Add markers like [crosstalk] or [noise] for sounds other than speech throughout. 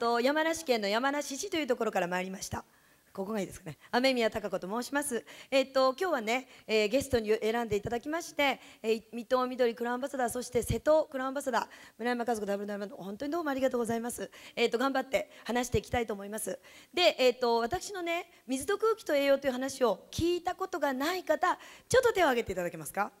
と山梨県の山梨市というところから参りました。ここがいいですかね。雨宮孝子と申します。えっ、ー、と今日はね、えー、ゲストに選んでいただきまして、えー、水戸緑クラウンバサダーそして瀬戸クラウンバサダー村山和子ダブルダブル本当にどうもありがとうございます。えっ、ー、と頑張って話していきたいと思います。で、えっ、と私のね水と空気と栄養という話を聞いたことがない方、ちょっと手を挙げていただけますか。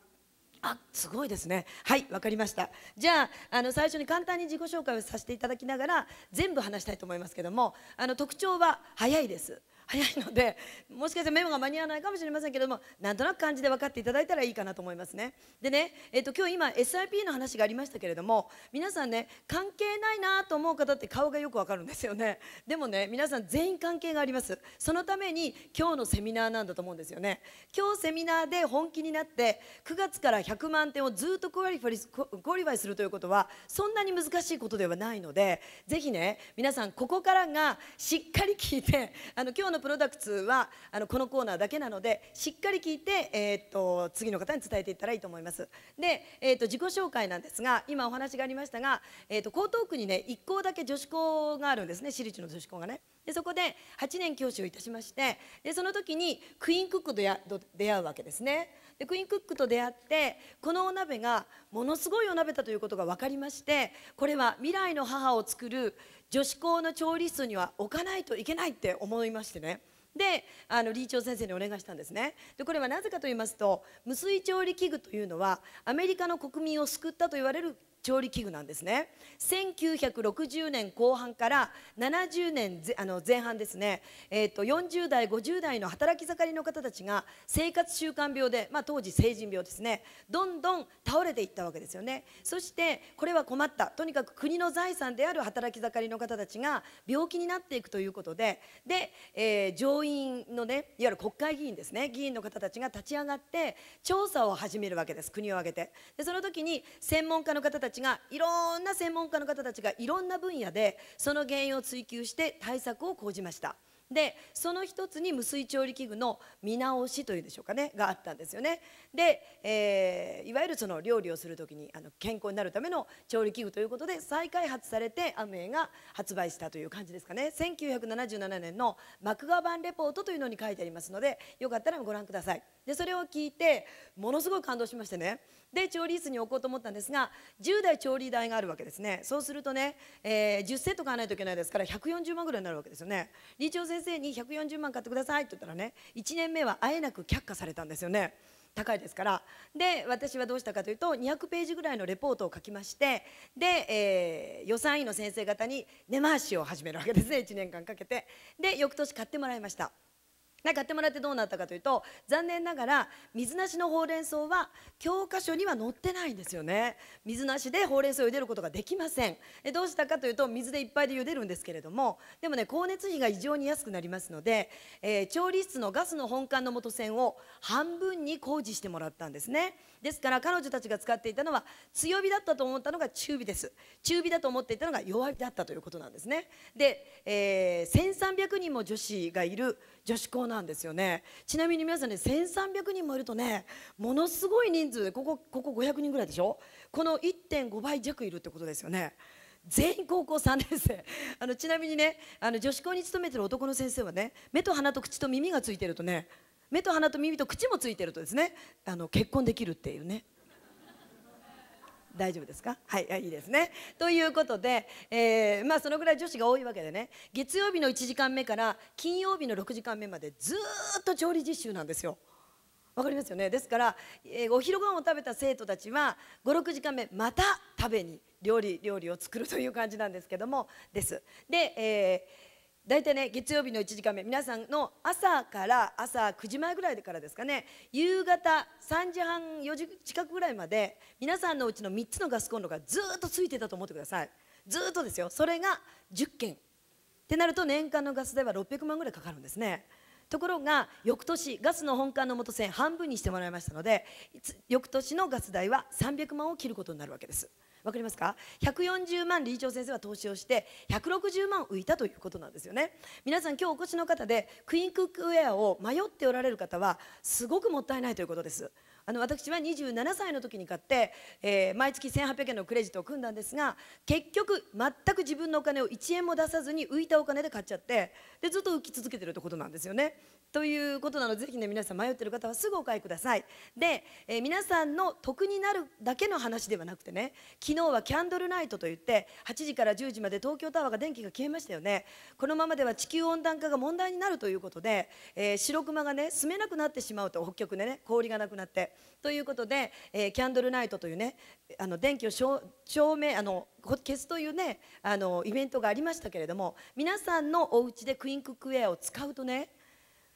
あすごいですねはいわかりましたじゃああの最初に簡単に自己紹介をさせていただきながら全部話したいと思いますけどもあの特徴は早いです早いのでもしかしたらメモが間に合わないかもしれませんけどもなんとなく感じで分かっていただいたらいいかなと思いますねでね、えーと、今日今 SIP の話がありましたけれども皆さんね関係ないなと思う方って顔がよく分かるんですよねでもね皆さん全員関係がありますそのために今日のセミナーなんだと思うんですよね今日セミナーで本気になって9月から100万点をずっとクオリファリファイするということはそんなに難しいことではないのでぜひね皆さんここからがしっかり聞いてあの今日のプロダクツはあのこのコーナーだけなのでしっかり聞いて、えー、っと次の方に伝えていったらいいと思います。で、えー、っと自己紹介なんですが今お話がありましたが、えー、っと江東区にね1校だけ女子校があるんですね私立の女子校がね。でそこで8年教師をいたしましてでその時にクイーンクックと出会うわけですね。でクイーンクックと出会ってこのお鍋がものすごいお鍋だということが分かりましてこれは未来の母を作る女子校の調理室には置かないといけないって思いましてねであの理事長先生にお願いしたんですねでこれはなぜかと言いますと無水調理器具というのはアメリカの国民を救ったと言われる調理器具なんですね1960年後半から70年あの前半ですね、えーと、40代50代の働き盛りの方たちが生活習慣病で、まあ、当時成人病ですねどんどん倒れていったわけですよねそしてこれは困ったとにかく国の財産である働き盛りの方たちが病気になっていくということでで、えー、上院のねいわゆる国会議員ですね議員の方たちが立ち上がって調査を始めるわけです国を挙げてでその時に専門家の方たたちがいろんな専門家の方たちがいろんな分野でその原因を追求して対策を講じましたでその一つに無水調理器具の見直しというでしょうかねがあったんですよねで、えー、いわゆるその料理をする時にあの健康になるための調理器具ということで再開発されてアムイが発売したという感じですかね1977年のマクガバンレポートというのに書いてありますのでよかったらご覧くださいでそれを聞いてものすごい感動しましてねで調理室に置こうと思ったんですが10台調理台があるわけですねそうするとね、えー、10セット買わないといけないですから140万ぐらいになるわけですよね理長先生に140万買ってくださいって言ったらね1年目はあえなく却下されたんですよね高いですからで私はどうしたかというと200ページぐらいのレポートを書きましてで、えー、予算委員の先生方に根回しを始めるわけですね1年間かけてで翌年買ってもらいましたで買ってもらってどうなったかというと残念ながら水なしのほうれん草は教科書には載ってないんですよね水なしでほうれん草を茹でることができませんでどうしたかというと水でいっぱいで茹でるんですけれどもでもね光熱費が異常に安くなりますので、えー、調理室のガスの本館の元栓を半分に工事してもらったんですねですから彼女たちが使っていたのは強火だったと思ったのが中火です中火だと思っていたのが弱火だったということなんですねで、えー、1300人も女子がいる女子校なんですよねちなみに皆さんね1300人もいるとねものすごい人数でここここ500人ぐらいでしょこの1.5倍弱いるってことですよね全員高校3年生 [laughs] あのちなみにねあの女子校に勤めてる男の先生はね目と鼻と口と耳がついてるとね目と鼻と耳と口もついてるとですねあの結婚できるっていうね大丈夫ですかはいいいですねということで、えー、まあそのぐらい女子が多いわけでね月曜日の1時間目から金曜日の6時間目までずっと調理実習なんですよわかりますよねですから、えー、お昼ご飯を食べた生徒たちは56時間目また食べに料理料理を作るという感じなんですけどもですで、えー大体ね月曜日の1時間目皆さんの朝から朝9時前ぐらいからですかね夕方3時半4時近くぐらいまで皆さんのうちの3つのガスコンロがずっとついてたと思ってくださいずっとですよそれが10件ってなると年間のガス代は600万ぐらいかかるんですねところが翌年ガスの本館の元線半分にしてもらいましたので翌年のガス代は300万を切ることになるわけです分かりますか140万理事長先生は投資をして160万浮いたということなんですよね皆さん今日お越しの方でクイーンクックウェアを迷っておられる方はすごくもったいないということですあの私は27歳の時に買って、えー、毎月1800円のクレジットを組んだんですが結局全く自分のお金を1円も出さずに浮いたお金で買っちゃってでずっと浮き続けてるってことなんですよねということなのでぜひね皆さん迷ってる方はすぐお買いくださいで、えー、皆さんの得になるだけの話ではなくてね昨日はキャンドルナイトといって8時から10時まで東京タワーが電気が消えましたよねこのままでは地球温暖化が問題になるということで、えー、白熊がね住めなくなってしまうと北極でね氷がなくなってということで、えー、キャンドルナイトというねあの電気を照明あの消すというねあのイベントがありましたけれども皆さんのお家でクインクックウェアを使うとね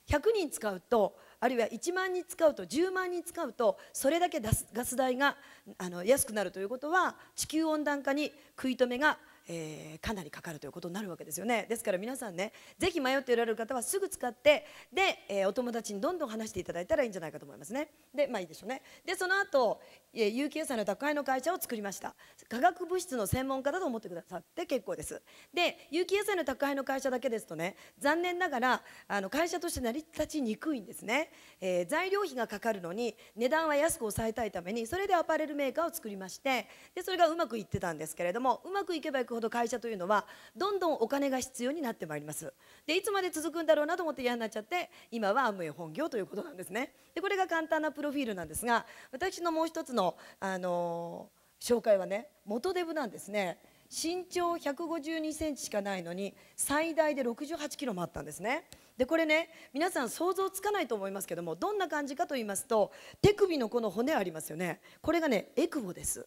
100人使うとあるいは1万人使うと10万人使うとそれだけガス代があの安くなるということは地球温暖化に食い止めがえー、かなりかかるということになるわけですよねですから皆さんねぜひ迷っておられる方はすぐ使ってで、えー、お友達にどんどん話していただいたらいいんじゃないかと思いますねでまあいいでしょうねでその後、えー、有機野菜の宅配の会社を作りました化学物質の専門家だと思ってくださって結構ですで有機野菜の宅配の会社だけですとね残念ながらあの会社として成り立ちにくいんですね、えー、材料費がかかるのに値段は安く抑えたいためにそれでアパレルメーカーを作りましてでそれがうまくいってたんですけれどもうまくいけばいくほど会社というのはどんどんお金が必要になってまいりますでいつまで続くんだろうなと思って嫌になっちゃって今はアムウェイ本業ということなんですねでこれが簡単なプロフィールなんですが私のもう一つの、あのー、紹介はね元デブなんですね身長152センチしかないのに最大で68キロもあったんですねでこれね皆さん想像つかないと思いますけどもどんな感じかと言いますと手首のこの骨ありますよねこれがねエクボです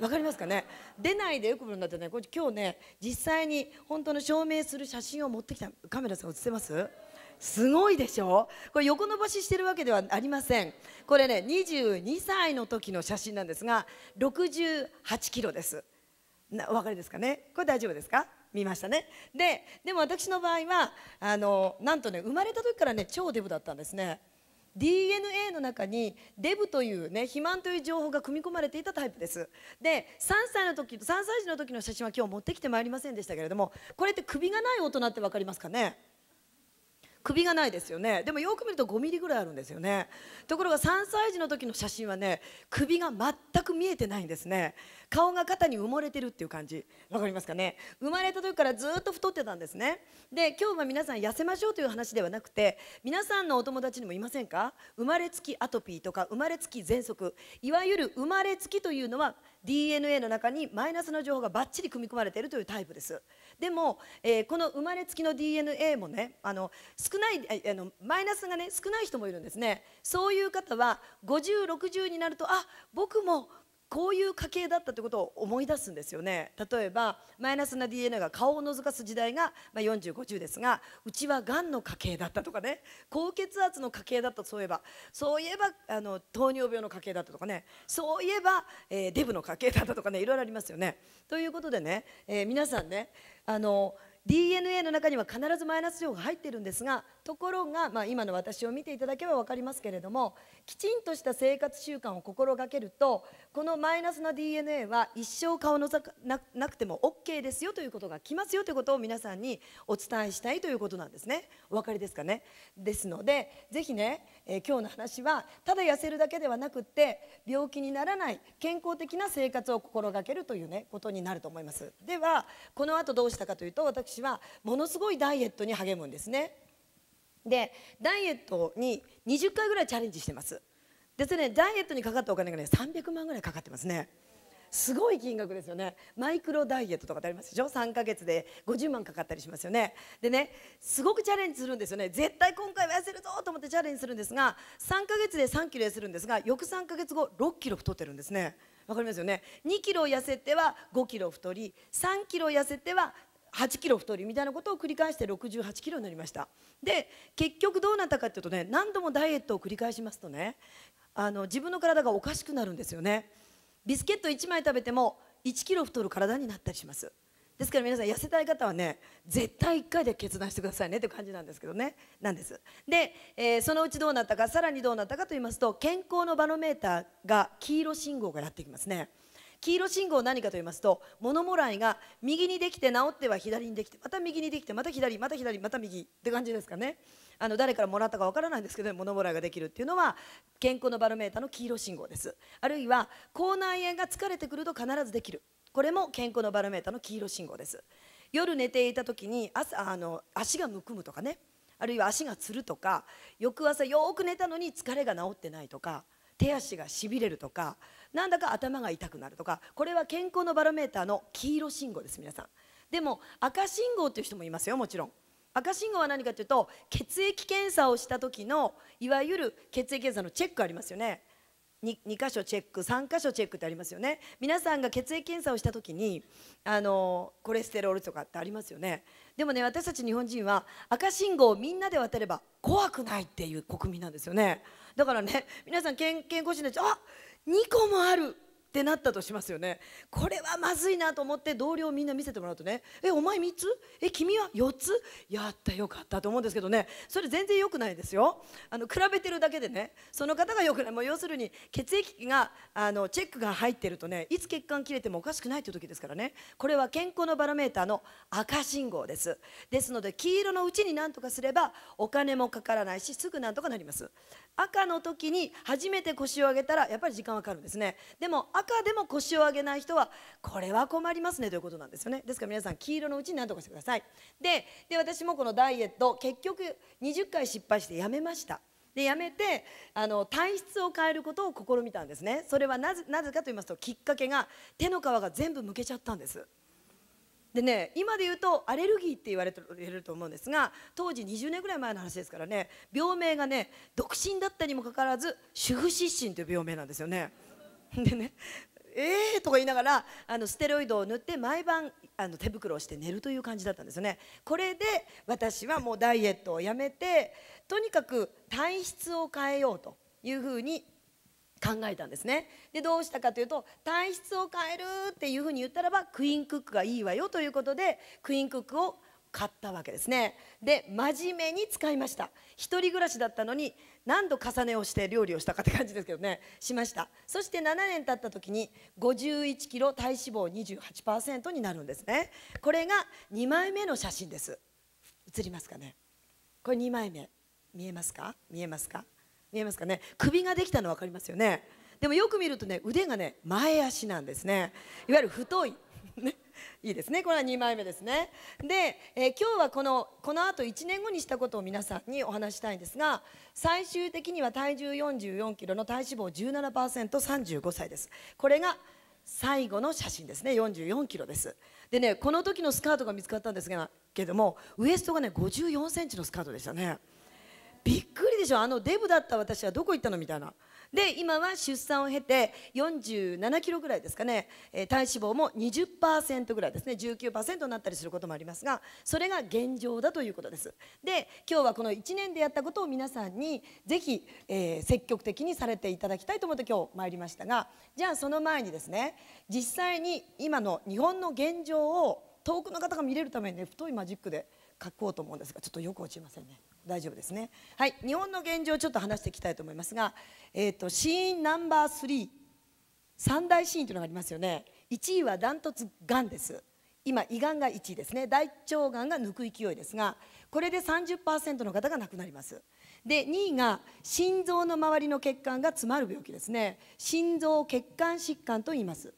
わかりますかね出ないでよく見るんだってねこれ今日ね実際に本当の証明する写真を持ってきたカメラさん映ってますすごいでしょこれ横伸ばししてるわけではありませんこれね22歳の時の写真なんですが68キロですなお分かりですかねこれ大丈夫ですか見ましたねででも私の場合はあのなんとね生まれた時からね超デブだったんですね DNA の中にデブというね肥満という情報が組み込まれていたタイプですで3歳の時3歳児の時の写真は今日持ってきてまいりませんでしたけれどもこれって首がない大人って分かりますかね首がないですよねでもよく見ると5ミリぐらいあるんですよねところが3歳児の時の写真はね首が全く見えてないんですね顔が肩に埋もれてるっていう感じわかりますかね生まれた時からずっと太ってたんですねで今日は皆さん痩せましょうという話ではなくて皆さんのお友達にもいませんか生まれつきアトピーとか生まれつき喘息いわゆる生まれつきというのは DNA の中にマイナスの情報がばっちり組み込まれているというタイプですでも、えー、この生まれつきの DNA もねあの少ないあのマイナスがね少ない人もいるんですねそういう方は5060になるとあ僕もこういう家系だったということを思い出すんですよね例えばマイナスな DNA が顔を覗かす時代が、まあ、4050ですがうちはがんの家系だったとかね高血圧の家系だったそういえばそういえばあの糖尿病の家系だったとかねそういえば、えー、デブの家系だったとかねいろいろありますよね。ということでね、えー、皆さんねあの DNA の中には必ずマイナス量が入っているんですがところが、まあ、今の私を見ていただければ分かりますけれどもきちんとした生活習慣を心がけるとこのマイナスの DNA は一生顔のななくても OK ですよということが来ますよということを皆さんにお伝えしたいということなんですねお分かりですかねですので是非ね、えー、今日の話はただ痩せるだけではなくって病気にならない健康的な生活を心がけるというねことになると思いますではこの後どうしたかというと私私はものすごいダイエットに励むんですねでダイエットに20回ぐらいチャレンジしてますですねダイエットにかかったお金がね300万ぐらいかかってますねすごい金額ですよねマイクロダイエットとかってありますでしょ3ヶ月で50万かかったりしますよねでねすごくチャレンジするんですよね絶対今回は痩せるぞと思ってチャレンジするんですが3ヶ月で3キロ痩せるんですが翌3ヶ月後6キロ太ってるんですねわかりますよね2キロ痩せては5キロ太り3キロ痩せては8キロ太りみたいなことを繰り返して68キロになりましたで結局どうなったかっていうとね何度もダイエットを繰り返しますとねあの自分の体がおかしくなるんですよねビスケット1枚食べても1キロ太る体になったりしますですから皆さん痩せたい方はね絶対1回で決断してくださいねって感じなんですけどねなんですで、えー、そのうちどうなったかさらにどうなったかと言いますと健康のバロメーターが黄色信号がやってきますね黄色信号何かと言いますと物もらいが右にできて治っては左にできてまた右にできてまた左また左また右って感じですかねあの誰からもらったかわからないんですけど物もらいができるっていうのは健康のバロメーターの黄色信号ですあるいは口内炎が疲れてくると必ずできるこれも健康のバロメーターの黄色信号です夜寝ていた時に朝あの足がむくむとかねあるいは足がつるとか翌朝よく寝たのに疲れが治ってないとか手足がしびれるとかなんだか頭が痛くなるとかこれは健康のバロメーターの黄色信号です皆さんでも赤信号っていう人もいますよもちろん赤信号は何かというと血液検査をした時のいわゆる血液検査のチェックありますよね 2, 2箇所チェック3箇所チェックってありますよね皆さんが血液検査をした時にあのコレステロールとかってありますよねでもね私たち日本人は赤信号をみんなで渡れば怖くないっていう国民なんですよねだからね皆さん健健康診断あ2個もあるってなったとしますよねこれはまずいなと思って同僚みんな見せてもらうとねえお前3つえ君は4つやったよかったと思うんですけどねそれ全然良くないですよあの比べてるだけでねその方が良くないもう要するに血液があのチェックが入ってるとねいつ血管切れてもおかしくないという時ですからねこれは健康のバロメーターの赤信号ですですので黄色のうちに何とかすればお金もかからないしすぐ何とかなります赤の時に初めて腰を上げたらやっぱり時間はかかるんですねでも赤中でも腰を上げない人はこれは困りますねということなんですよねですから皆さん黄色のうちに何とかしてくださいでで私もこのダイエット結局20回失敗してやめましたでやめてあの体質を変えることを試みたんですねそれはなぜなぜかと言いますときっかけが手の皮が全部むけちゃったんですでね今で言うとアレルギーって言われてると思うんですが当時20年ぐらい前の話ですからね病名がね独身だったにもかかわらず主婦失神という病名なんですよね。[laughs] でねえーとか言いながらあのステロイドを塗って毎晩あの手袋をして寝るという感じだったんですよねこれで私はもうダイエットをやめてとにかく体質を変えようというふうに考えたんですねでどうしたかというと体質を変えるっていうふうに言ったらばクイーンクックがいいわよということでクイーンクックを買ったわけですねで真面目に使いました一人暮らしだったのに何度重ねをして料理をしたかって感じですけどねしましたそして7年経った時に51キロ体脂肪28%になるんですねこれが2枚目の写真です写りますかねこれ2枚目見えますか見えますか見えますかね首ができたの分かりますよねでもよく見るとね腕がね前足なんですねいわゆる太いいいですねこれは2枚目ですねで、えー、今日はこのこのあと1年後にしたことを皆さんにお話したいんですが最終的には体重4 4キロの体脂肪 17%35 歳ですこれが最後の写真ですね44キロですでねこの時のスカートが見つかったんですがけどもウエストがね54センチのスカートでしたねびっくりでしょあのデブだった私はどこ行ったのみたいなで今は出産を経て47キロぐらいですかね、えー、体脂肪も20%ぐらいですね19%になったりすることもありますがそれが現状だということですで今日はこの1年でやったことを皆さんにぜひ、えー、積極的にされていただきたいと思って今日参りましたがじゃあその前にですね実際に今の日本の現状を遠くの方が見れるためにね太いマジックで書こうと思うんですがちょっとよく落ちませんね。大丈夫ですねはい日本の現状をちょっと話していきたいと思いますが、えーと、死因ナンバー3三大ーンというのがありますよね1位はダントツがんです今胃がんが1位ですね大腸がんが抜く勢いですがこれで30%の方が亡くなりますで2位が心臓の周りの血管が詰まる病気ですね心臓血管疾患と言います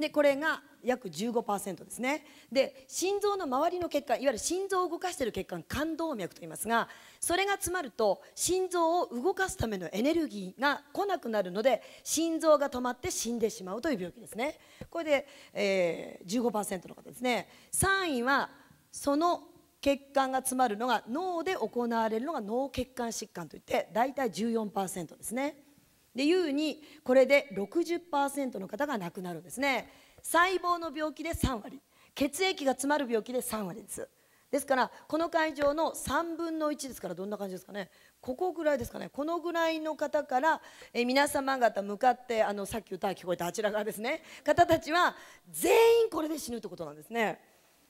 でこれが約15%ですねで心臓の周りの血管いわゆる心臓を動かしている血管冠動脈と言いますがそれが詰まると心臓を動かすためのエネルギーが来なくなるので心臓が止まって死んでしまうという病気ですねこれで、えー、15%の方ですね3位はその血管が詰まるのが脳で行われるのが脳血管疾患といって大体14%ですねでいうにこれで60%の方が亡くなるんですね細胞の病気で3割血液が詰まる病気で3割ですですからこの会場の3分の1ですからどんな感じですかねここぐらいですかねこのぐらいの方から、え皆様方向かってあのさっき歌聞こえたあちら側ですね方たちは全員これで死ぬってことなんですね。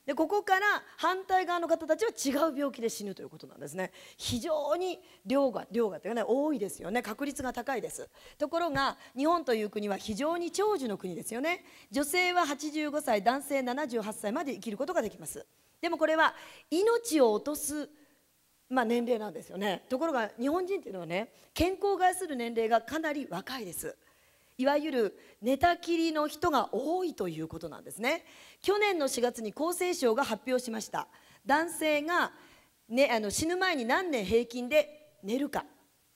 でここから反対側の方たちは違う病気で死ぬということなんですね非常に量が量がというかね多いですよね確率が高いですところが日本という国は非常に長寿の国ですよね女性は85歳男性78歳まで生きることができますでもこれは命を落とすまあ、年齢なんですよねところが日本人っていうのはね健康を害する年齢がかなり若いですいわゆる寝たきりの人が多いということなんですね去年の4月に厚生省が発表しました男性が、ね、あの死ぬ前に何年平均で寝るか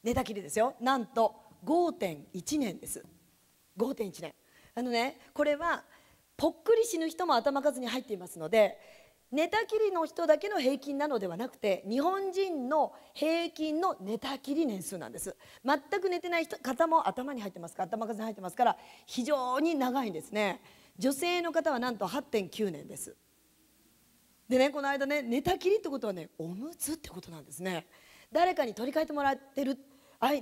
寝たきりですよなんと5.1年です5.1年あのねこれはぽっくり死ぬ人も頭数に入っていますので寝たきりの人だけの平均なのではなくて日本人の平均の寝たきり年数なんです全く寝てない人方も頭に入ってますか頭数に入ってますから非常に長いんですね女性の方はなんと8.9年ですでねこの間ね寝たきりってことはねおむつってことなんですね誰かに取り替えてもらってる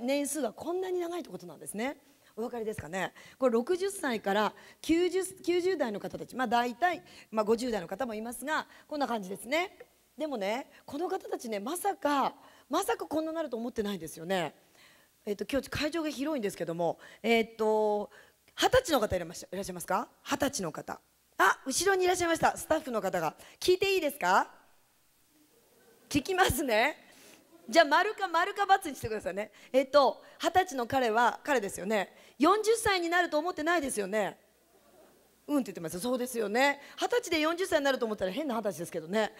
年数がこんなに長いってことなんですねお分かりですかねこれ60歳から 90, 90代の方たちまあ大体、まあ、50代の方もいますがこんな感じですねでもねこの方たちねまさかまさかこんななると思ってないんですよねえっ、と今日会場が広いんですけどもえっ、と二十歳の方いらっしゃいますか二十歳の方あ後ろにいらっしゃいましたスタッフの方が聞いていいですか聞きますねじゃあ丸か丸か×にしてくださいねえっと二十歳の彼は彼ですよね40歳になると思ってないですよねうんって言ってますそうですよね二十歳で40歳になると思ったら変な二十歳ですけどね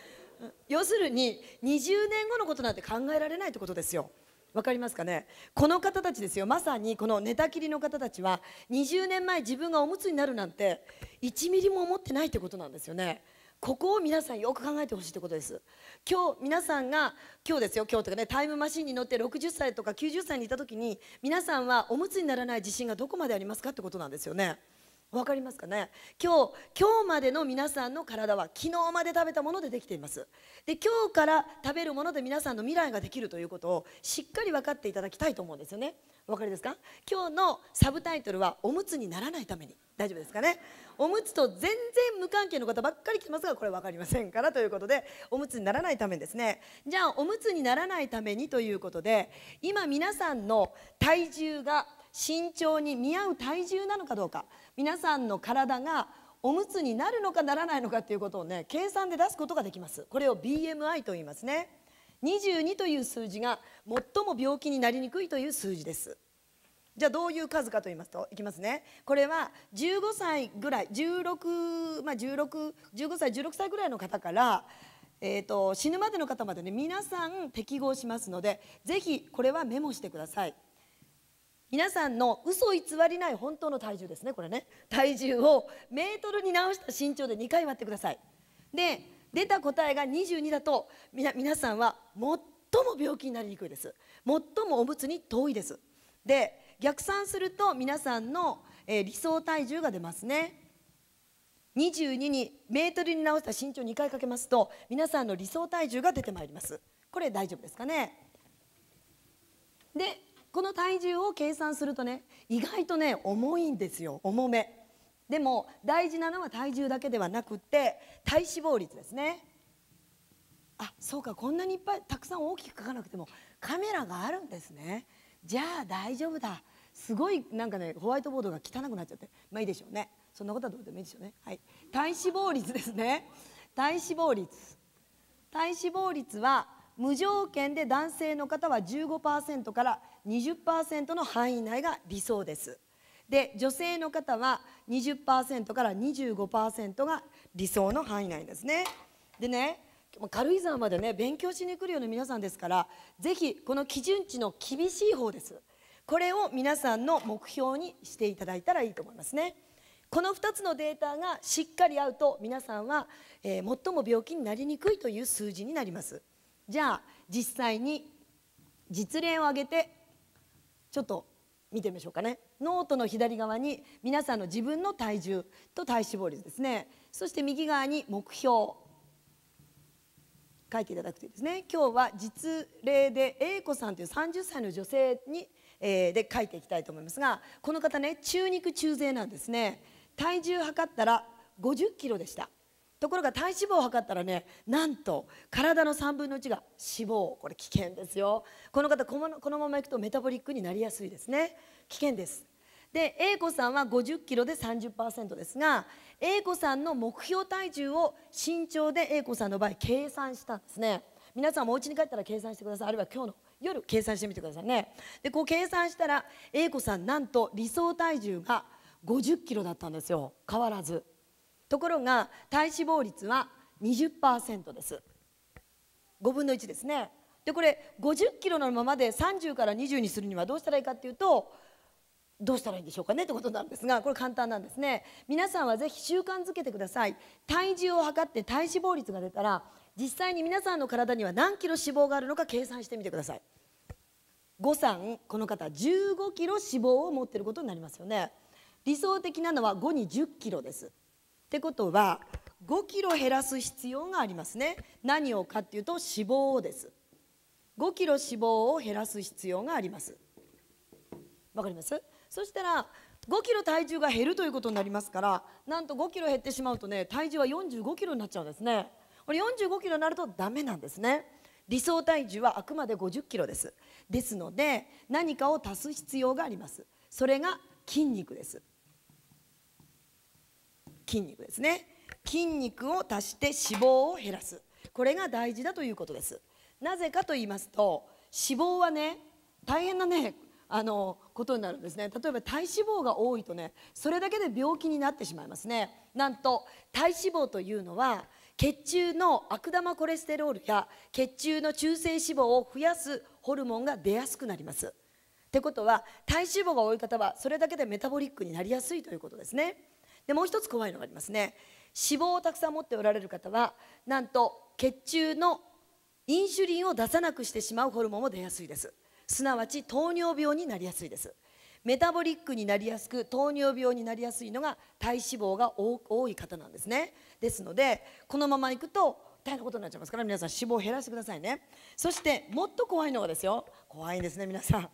要するに20年後のことなんて考えられないってことですよわかりますかねこの方たちですよまさにこの寝たきりの方たちは20年前自分がおむつになるなんて1ミリも思ってないってことなんですよねここを皆さんよく考えてほしいってことです今日皆さんが今日ですよ今日とかねタイムマシンに乗って60歳とか90歳にいた時に皆さんはおむつにならない自信がどこまでありますかってことなんですよねわかりますかね今日今日までの皆さんの体は昨日まで食べたものでできていますで今日から食べるもので皆さんの未来ができるということをしっかり分かっていただきたいと思うんですよねお分かりですか今日のサブタイトルはおむつにならないために大丈夫ですかねおむつと全然無関係の方ばっかり来ますがこれ分かりませんからということでおむつにならないためですねじゃあおむつにならないためにということで今皆さんの体重が身長に見合う体重なのかどうか皆さんの体がおむつになるのかならないのかということをね計算で出すことができますこれを BMI と言いますね22という数字が最も病気になりにくいという数字ですじゃあどういう数かと言いますといきますねこれは15歳ぐらい16まあ1615歳16歳ぐらいの方からえーと、と死ぬまでの方までね皆さん適合しますのでぜひこれはメモしてください皆さんの嘘偽りない本当の体重ですねこれね体重をメートルに直した身長で2回割ってくださいで出た答えが22だとみな皆さんは最も病気になりにくいです最もおむつに遠いですで逆算すると皆さんの、えー、理想体重が出ますね22にメートルに直した身長2回かけますと皆さんの理想体重が出てまいりますこれ大丈夫ですかねでこの体重を計算するとね意外とね重いんですよ重めでも大事なのは体重だけではなくて体脂肪率ですねあそうかこんなにいっぱいたくさん大きく書かなくてもカメラがあるんですねじゃあ大丈夫だすごいなんかねホワイトボードが汚くなっちゃってまあいいでしょうねそんなことはどうでもいいでしょうねはい体脂肪率ですね体脂肪率体脂肪率は無条件で男性の方は15%から20%の範囲内が理想ですで女性の方は20%から25%が理想の範囲内ですねでね軽井沢までね勉強しに来るような皆さんですからぜひこの基準値の厳しい方ですこれを皆さんの目標にしていただいたらいいと思いますねこの2つのデータがしっかり合うと皆さんは、えー、最も病気になりにくいという数字になりますじゃあ実際に実例を挙げてちょっと見てみましょうかねノートの左側に皆さんの自分の体重と体脂肪率ですねそして右側に目標書いていただくといいですね今日は実例で A 子さんという30歳の女性に、えー、で書いていきたいと思いますがこの方ね中肉中背なんですね体重測ったら50キロでしたところが体脂肪を測ったらねなんと体の3分の1が脂肪これ危険ですよこの方このままいくとメタボリックになりやすいですね危険ですで A 子さんは50キロで30%ですが A 子さんの目標体重を身長で A 子さんの場合計算したんですね皆さんもお家に帰ったら計算してくださいあるいは今日の夜計算してみてくださいねでこう計算したら A 子さんなんと理想体重が50キロだったんですよ変わらずところが体脂肪率は20%です5分の1ですねでこれ50キロのままで30から20にするにはどうしたらいいかっていうとどうしたらいいんでしょうかねってことなんですがこれ簡単なんですね皆さんはぜひ習慣づけてください体重を測って体脂肪率が出たら実際に皆さんの体には何キロ脂肪があるのか計算してみてください誤算この方15キロ脂肪を持ってることになりますよね理想的なのは5に10キロですってことは5キロ減らす必要がありますね何をかっていうと脂肪です5キロ脂肪を減らす必要がありますわかりますそしたら5キロ体重が減るということになりますからなんと5キロ減ってしまうとね体重は45キロになっちゃうんですねこれ45キロになるとダメなんですね理想体重はあくまで50キロですですので何かを足す必要がありますそれが筋肉です筋肉ですね筋肉を足して脂肪を減らすこれが大事だということですなぜかと言いますと脂肪はね大変なねあのことになるんですね例えば体脂肪が多いとねそれだけで病気になってしまいますねなんと体脂肪というのは血中の悪玉コレステロールや血中の中性脂肪を増やすホルモンが出やすくなりますってことは体脂肪が多い方はそれだけでメタボリックになりやすいということですねでもう一つ怖いのがありますね脂肪をたくさん持っておられる方はなんと血中のインシュリンを出さなくしてしまうホルモンも出やすいですすなわち糖尿病になりやすいですメタボリックになりやすく糖尿病になりやすいのが体脂肪が多い方なんですねですのでこのままいくと大変なことになっちゃいますから皆さん脂肪を減らしてくださいねそしてもっと怖いのがですよ怖いんですね皆さん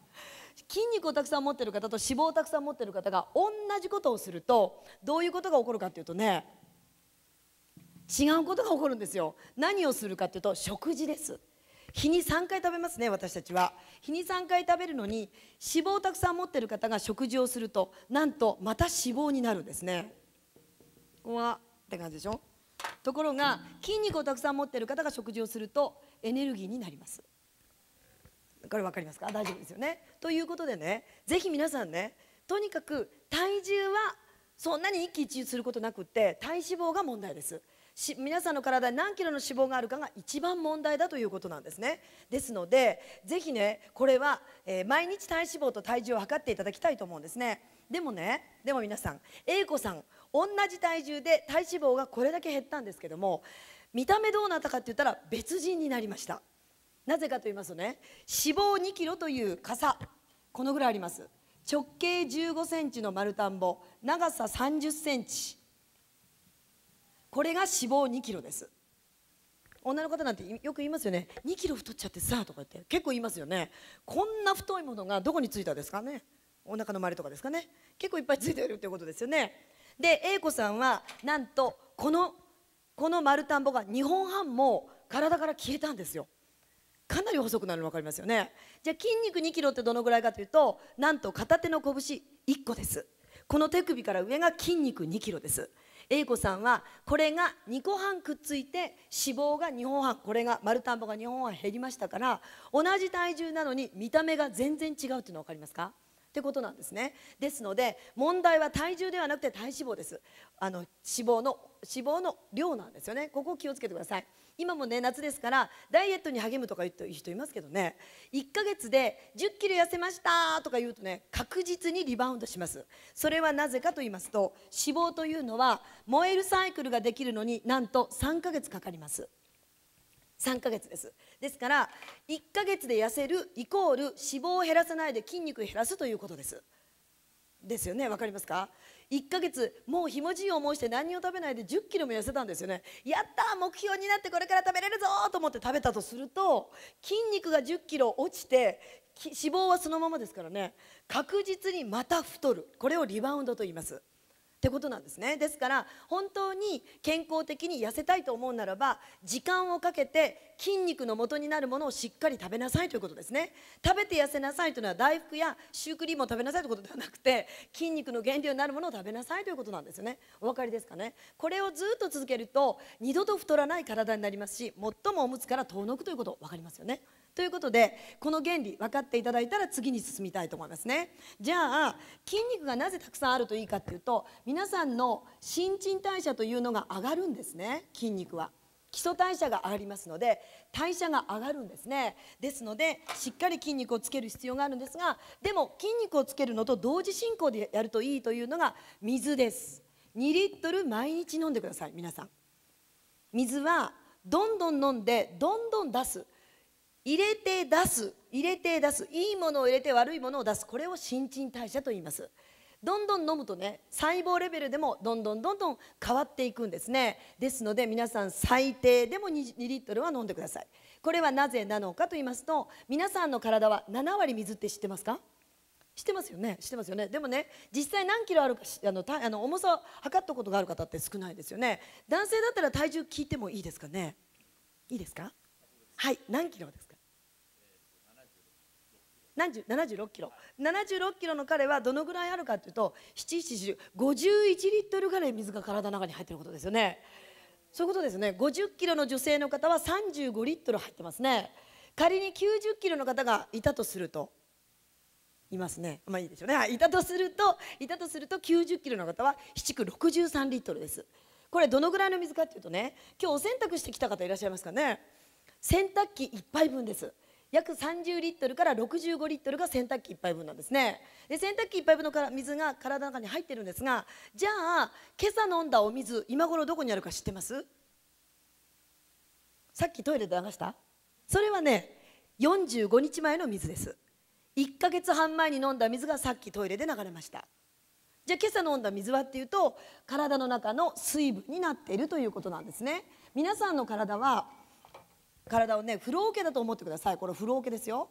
筋肉をたくさん持っている方と脂肪をたくさん持っている方が同じことをするとどういうことが起こるかっていうとね違うことが起こるんですよ何をするかっていうと食事です日に3回食べますね私たちは日に3回食べるのに脂肪をたくさん持ってる方が食事をするとなんとまた脂肪になるんですねうわって感じでしょところが筋肉をたくさん持ってる方が食事をするとエネルギーになりますこれ分かりますか大丈夫ですよねということでね是非皆さんねとにかく体重はそんなに一喜一憂することなくって体脂肪が問題ですし皆さんの体に何キロの脂肪があるかが一番問題だということなんですねですのでぜひねこれは、えー、毎日体脂肪と体重を測っていただきたいと思うんですねでもねでも皆さん A 子さん同じ体重で体脂肪がこれだけ減ったんですけども見た目どうなったかって言ったら別人になりましたなぜかと言いますとね脂肪2キロという傘このぐらいあります直径15センチの丸田んぼ長さ30センチこれが脂肪2キロです女の方なんてよく言いますよね2キロ太っちゃってさとか言って結構言いますよねこんな太いものがどこについたですかねお腹の周りとかですかね結構いっぱいついてるってことですよねで A 子さんはなんとこのこの丸田んぼが2本半も体から消えたんですよかなり細くなるの分かりますよねじゃあ筋肉2キロってどのぐらいかというとなんと片手の拳1個ですこの手首から上が筋肉2キロです A 子さんはこれが2個半くっついて脂肪が2本半これが丸田んぼが2本半減りましたから同じ体重なのに見た目が全然違うっていうの分かりますかってことなんですねですので問題は体重ではなくて体脂肪ですあの脂肪の脂肪の量なんですよねここ気をつけてください今もね夏ですからダイエットに励むとか言ってる人いますけどね1ヶ月で1 0キロ痩せましたとか言うとね確実にリバウンドしますそれはなぜかと言いますと脂肪というのは燃えるサイクルができるのになんと3ヶ月かかります3ヶ月ですですから1ヶ月で痩せるイコール脂肪を減らさないで筋肉を減らすということですですよね分かりますか1ヶ月もうひもじい思いして何を食べないで1 0キロも痩せたんですよねやった目標になってこれから食べれるぞと思って食べたとすると筋肉が1 0キロ落ちて脂肪はそのままですからね確実にまた太るこれをリバウンドと言いますってことなんですねですから本当に健康的に痩せたいと思うならば時間をかけて筋肉の元になるものをしっかり食べなさいということですね食べて痩せなさいというのは大福やシュークリームを食べなさいということではなくて筋肉の原料になるものを食べなさいということなんですよねお分かりですかねこれをずっと続けると二度と太らない体になりますし最もおむつから遠のくということ分かりますよねということでこの原理分かっていただいたら次に進みたいと思いますねじゃあ筋肉がなぜたくさんあるといいかっていうと皆さんの新陳代謝というのが上がるんですね筋肉は。基礎代謝が上がりますので代謝が上がるんですねですのでしっかり筋肉をつける必要があるんですがでも筋肉をつけるのと同時進行でやるといいというのが水です2リットル毎日飲んでください皆さん水はどんどん飲んでどんどん出す入れて出す入れて出すいいものを入れて悪いものを出すこれを新陳代謝と言いますどんどん飲むとね細胞レベルでもどんどんどんどん変わっていくんですねですので皆さん最低でも 2, 2リットルは飲んでくださいこれはなぜなのかと言いますと皆さんの体は7割水って知ってますか知ってますよね知ってますよねでもね実際何キロあるかあのあの重さを測ったことがある方って少ないですよね男性だったら体重聞いてもいいですかねいいですかはい何キロですか76キロ76キロの彼はどのぐらいあるかというと7 7 5 1リットルぐらい水が体の中に入ってることですよねそういうことですね50キロの女性の方は35リットル入ってますね仮に90キロの方がいたとするといますねまあいいでしょうね、い、たとするといたとすると90キロの方は7区63リットルですこれどのぐらいの水かというとね今日お洗濯してきた方いらっしゃいますかね洗濯機1杯分です約30リットルから65リットルが洗濯機1杯分なんですねで洗濯機1杯分のから水が体の中に入ってるんですがじゃあ今朝飲んだお水今頃どこにあるか知ってますさっきトイレで流したそれはね45日前の水です1ヶ月半前に飲んだ水がさっきトイレで流れましたじゃあ今朝飲んだ水はっていうと体の中の水分になっているということなんですね皆さんの体は体をね風呂桶だと思ってくださいこれ風呂桶ですよ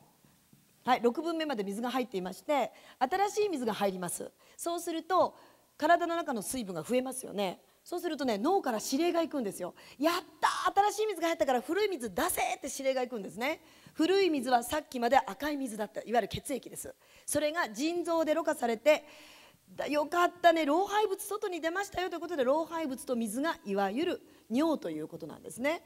はい6分目まで水が入っていまして新しい水が入りますそうすると体の中の水分が増えますよねそうするとね脳から指令がいくんですよやった新しい水が入ったから古い水出せって指令がいくんですね古い水はさっきまで赤い水だったいわゆる血液ですそれが腎臓でろ過されてよかったね老廃物外に出ましたよということで老廃物と水がいわゆる尿ということなんですね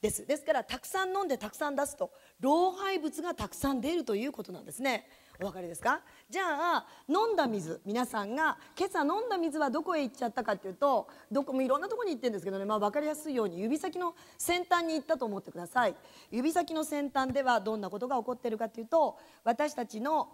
ですですからたくさん飲んでたくさん出すと老廃物がたくさん出るということなんですねお分かりですかじゃあ飲んだ水皆さんが今朝飲んだ水はどこへ行っちゃったかっていうとどこもいろんなとこに行ってるんですけどね、まあ、分かりやすいように指先の先端に行ったと思ってください指先の先端ではどんなことが起こってるかというと私たちの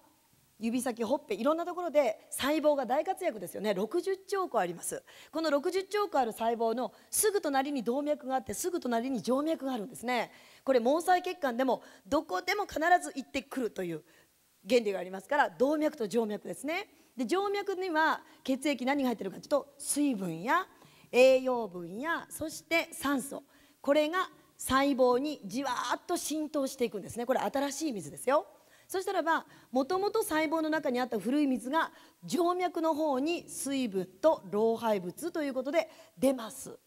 指先ほっぺいろんなところで細胞が大活躍ですよね60兆個ありますこの60兆個ある細胞のすぐ隣に動脈があってすぐ隣に静脈があるんですねこれ毛細血管でもどこでも必ず行ってくるという原理がありますから動脈と静脈ですねで静脈には血液何が入ってるかというと水分や栄養分やそして酸素これが細胞にじわーっと浸透していくんですねこれ新しい水ですよそしたらばもともと細胞の中にあった古い水が静脈の方に水分と老廃物ということで出ます。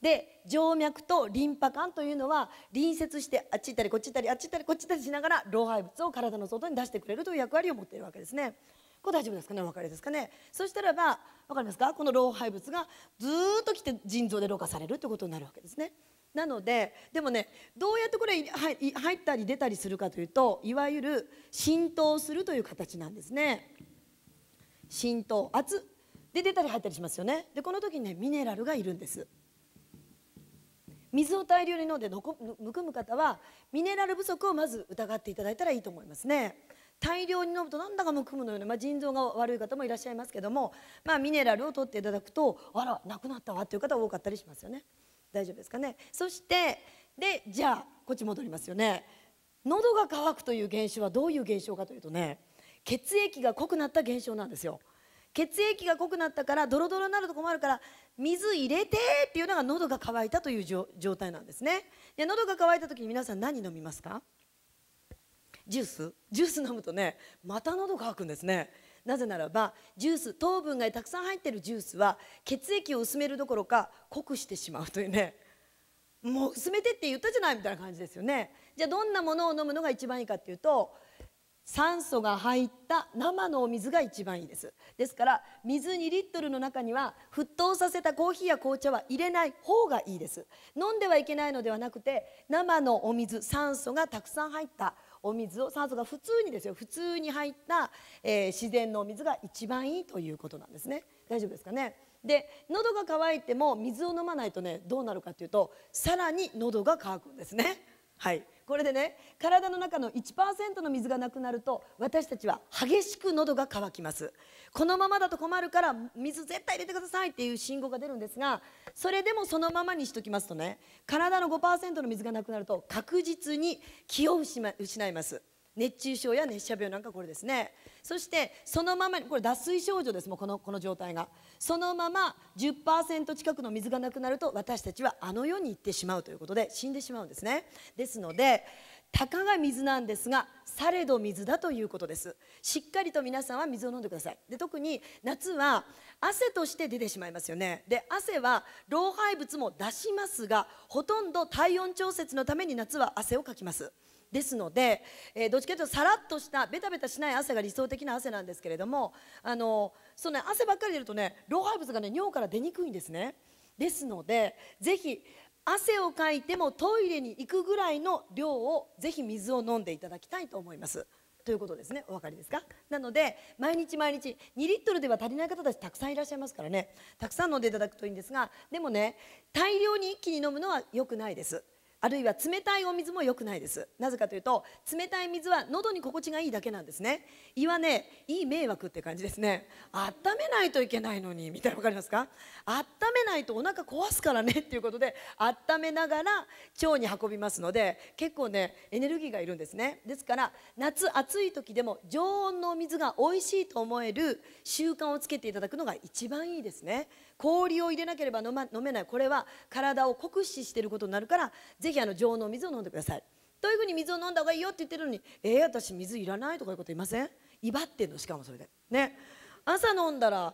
で静脈とリンパ管というのは隣接してあっち行ったりこっち行ったりあっち行ったりこっち行ったりしながら老廃物を体の外に出してくれるという役割を持っているわけですね。これ大丈夫ですかねお分かりですかねそしたらば分かりますかこの老廃物がずっと来て腎臓でろ過されるということになるわけですね。なのででもねどうやってこれ入ったり出たりするかというといわゆる浸透するという形なんですね浸透圧で出たり入ったりしますよねでこの時にねミネラルがいるんです水を大量に飲んでむくむ方はミネラル不足をまず疑っていただいたらいいと思いますね大量に飲むとなんだかむくむのような、まあ、腎臓が悪い方もいらっしゃいますけども、まあ、ミネラルを取っていただくとあらなくなったわっていう方多かったりしますよね。大丈夫ですかねそしてでじゃあこっち戻りますよね喉が渇くという現象はどういう現象かというとね血液が濃くなった現象なんですよ血液が濃くなったからドロドロになると困るから水入れてっていうのが喉が渇いたという状態なんですねで喉が渇いた時に皆さん何飲みますかジュースジュース飲むとねまた喉乾くんですねなぜならばジュース糖分がたくさん入ってるジュースは血液を薄めるどころか濃くしてしまうというねもう薄めてって言ったじゃないみたいな感じですよねじゃあどんなものを飲むのが一番いいかっていうと酸素が入った生のお水が一番いいですですから水2リットルの中には沸騰させたコーヒーや紅茶は入れない方がいいです飲んではいけないのではなくて生のお水酸素がたくさん入ったお水を酸素が普通にですよ普通に入った、えー、自然のお水が一番いいということなんですね大丈夫ですかねで喉が渇いても水を飲まないとねどうなるかっていうとさらに喉が渇くんですねはいこれでね体の中の1%の水がなくなると私たちは激しく喉が渇きますこのままだと困るから水絶対入れてくださいっていう信号が出るんですがそれでもそのままにしときますとね体の5%の水がなくなると確実に気を失います熱中症や熱射病なんかこれですねそしてそのままこれ脱水症状ですもうこのこの状態がそのまま10%近くの水がなくなると私たちはあの世に行ってしまうということで死んでしまうんですねですのでたかが水なんですがされど水だということですしっかりと皆さんは水を飲んでくださいで特に夏は汗として出てしまいますよねで汗は老廃物も出しますがほとんど体温調節のために夏は汗をかきますですので、えー、どっちかというとさらっとしたベタベタしない汗が理想的な汗なんですけれどもあのその、ね、汗ばっかり出るとね老廃物がね尿から出にくいんですねですのでぜひ汗をかいてもトイレに行くぐらいの量をぜひ水を飲んでいただきたいと思います。ということですねお分かりですかなので毎日毎日2リットルでは足りない方たちたくさんいらっしゃいますからねたくさん飲んでいただくといいんですがでもね大量に一気に飲むのは良くないですあるいは冷たいお水も良くないですなぜかというと冷たい水は喉に心地がいいだけなんですね胃はねいい迷惑って感じですね温めないといけないのにみたいな分かりますか温めないとお腹壊すからねっていうことで温めながら腸に運びますので結構ねエネルギーがいるんですねですから夏暑い時でも常温のお水が美味しいと思える習慣をつけていただくのが一番いいですね氷を入れなければ飲,、ま、飲めないこれは体を酷使していることになるからぜひあの常温の水を飲んでくださいというふうに水を飲んだ方がいいよって言ってるのにえー、私水いらないとかいうこといません威張ってんのしかもそれでね朝飲んだら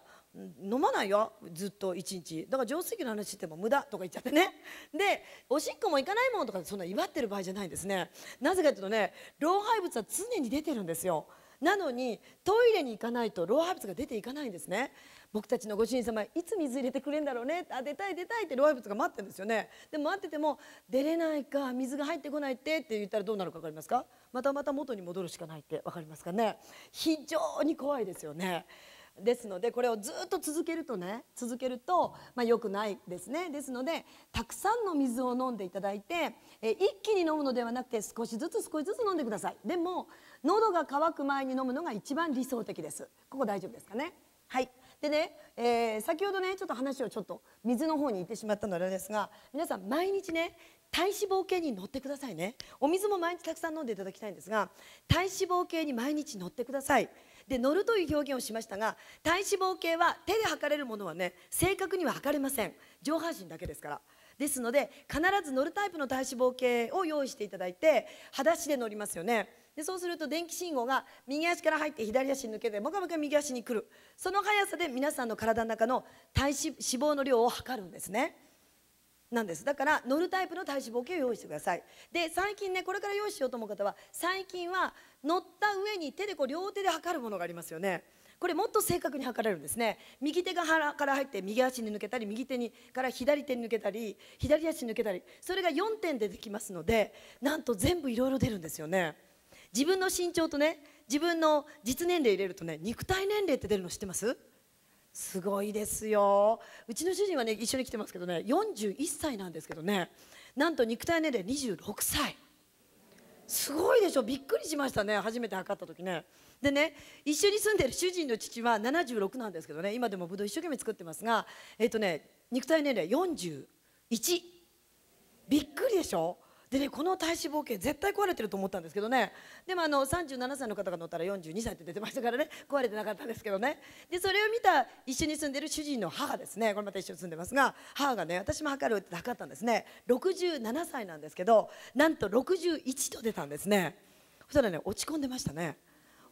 飲まないよずっと一日だから浄水器の話しても無駄とか言っちゃってねでおしっこも行かないもんとかそんな威張ってる場合じゃないんですねなぜかというとね老廃物は常に出てるんですよなのにトイレに行かないと老廃物が出ていかないんですね僕たちのご主人様いつ水入れてくれるんだろうねあ出たい出たいって老廃物が待ってるんですよねでも待ってても出れないか水が入ってこないってって言ったらどうなるか分かりますかまたまた元に戻るしかないって分かりますかね非常に怖いですよね。ですのでこれをずっと続けるとね続けると、まあ、良くないですねですのでたくさんの水を飲んでいただいてえ一気に飲むのではなくて少しずつ少しずつ飲んでくださいでも喉が渇く前に飲むのが一番理想的ですここ大丈夫ですかねはいでね、えー、先ほどねちょっと話をちょっと水の方に行ってしまったのでですが皆さん毎日ね体脂肪計に乗ってくださいねお水も毎日たくさん飲んでいただきたいんですが体脂肪計に毎日乗ってくださいで乗るという表現をしましたが体脂肪計は手で測れるものはね正確には測れません上半身だけですからですので必ず乗るタイプの体脂肪計を用意していただいて裸足で乗りますよねでそうすると電気信号が右足から入って左足に抜けてもかもか右足に来るその速さで皆さんの体の中の体脂肪の量を測るんですねなんですだから乗るタイプの体脂肪計を用意してくださいで最近ねこれから用意しようと思う方は最近は乗った上に手でこう両手で測るものがありますよねこれもっと正確に測れるんですね右手が腹から入って右足に抜けたり右手にから左手に抜けたり左足に抜けたりそれが4点でできますのでなんと全部いろいろ出るんですよね自分の身長とね自分の実年齢入れるとね肉体年齢って出るの知ってますすごいですようちの主人はね一緒に来てますけどね41歳なんですけどねなんと肉体年齢26歳すごいでしょびっくりしましたね初めて測った時ねでね一緒に住んでる主人の父は76なんですけどね今でもぶどう一生懸命作ってますがえっ、ー、とね肉体年齢41びっくりでしょでねこの体脂肪計絶対壊れてると思ったんですけどねでもあの37歳の方が乗ったら42歳って出てましたからね壊れてなかったんですけどねでそれを見た一緒に住んでる主人の母ですねこれまた一緒に住んでますが母がね私も測るって測ったんですね67歳なんですけどなんと61と出たんですねそしたらね落ち込んでましたね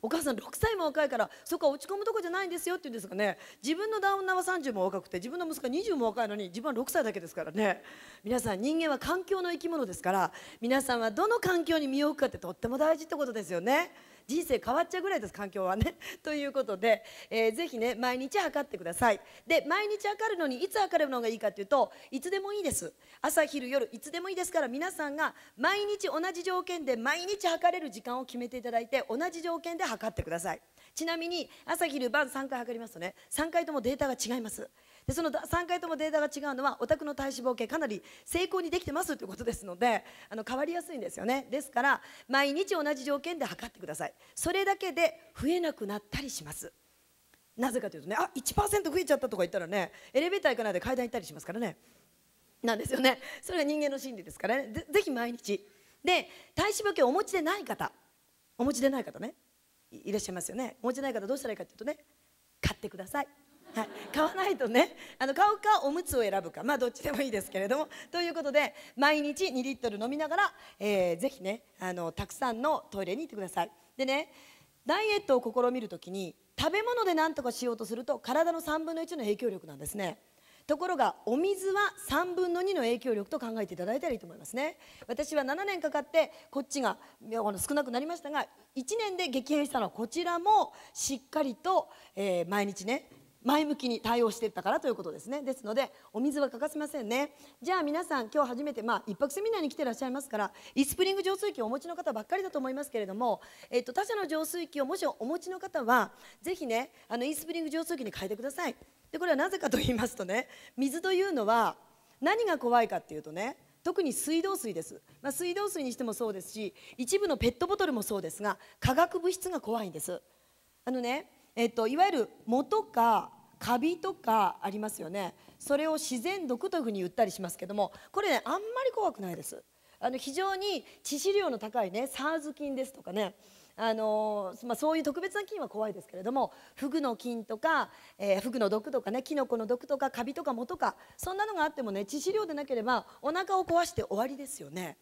お母さん6歳も若いからそこは落ち込むとこじゃないんですよって言うんですがね自分の旦那は30も若くて自分の息子は20も若いのに自分は6歳だけですからね皆さん人間は環境の生き物ですから皆さんはどの環境に身を置くかってとっても大事ってことですよね。人生変わっちゃうぐらいです環境はね [laughs] ということで、えー、ぜひね毎日測ってくださいで毎日測るのにいつ測るのがいいかっていうといつでもいいです朝昼夜いつでもいいですから皆さんが毎日同じ条件で毎日測れる時間を決めていただいて同じ条件で測ってくださいちなみに朝昼晩3回測りますとね3回ともデータが違いますでその3回ともデータが違うのはお宅の体脂肪計かなり成功にできてますということですのであの変わりやすいんですよねですから毎日同じ条件で測ってくださいそれだけで増えなくなったりしますなぜかというとねあ1%増えちゃったとか言ったらねエレベーター行かないで階段行ったりしますからねなんですよねそれが人間の心理ですからねぜひ毎日で体脂肪計をお持ちでない方お持ちでない方ねいらっしゃいますよねお持ちでない方どうしたらいいかというとね買ってくださいはい、買わないとねあの買うかおむつを選ぶかまあどっちでもいいですけれどもということで毎日2リットル飲みながら、えー、ぜひねあのたくさんのトイレに行ってくださいでねダイエットを試みる時に食べ物で何とかしようとすると体の3分の1の影響力なんですねところがお水は3分の2の影響力と考えていただいたらいいと思いますね私は7年かかってこっちが少なくなりましたが1年で激変したのはこちらもしっかりと、えー、毎日ね前向きに対応していったからということですねですのでお水は欠かせませんねじゃあ皆さん今日初めて、まあ、一泊セミナーに来てらっしゃいますからイスプリング浄水器をお持ちの方ばっかりだと思いますけれども、えっと、他社の浄水器をもしお持ちの方はぜひねあのイスプリング浄水器に変えてくださいでこれはなぜかと言いますとね水というのは何が怖いかっていうとね特に水道水です、まあ、水道水にしてもそうですし一部のペットボトルもそうですが化学物質が怖いんですあのね、えっと、いわゆる元とかカビとかありますよねそれを自然毒というふうに言ったりしますけどもこれねあんまり怖くないですあの非常に致死量の高いねサーズ菌ですとかねあのまあ、そういう特別な菌は怖いですけれどもフグの菌とか、えー、フグの毒とかねキノコの毒とかカビとか藻とかそんなのがあってもね致死量でなければお腹を壊して終わりですよね。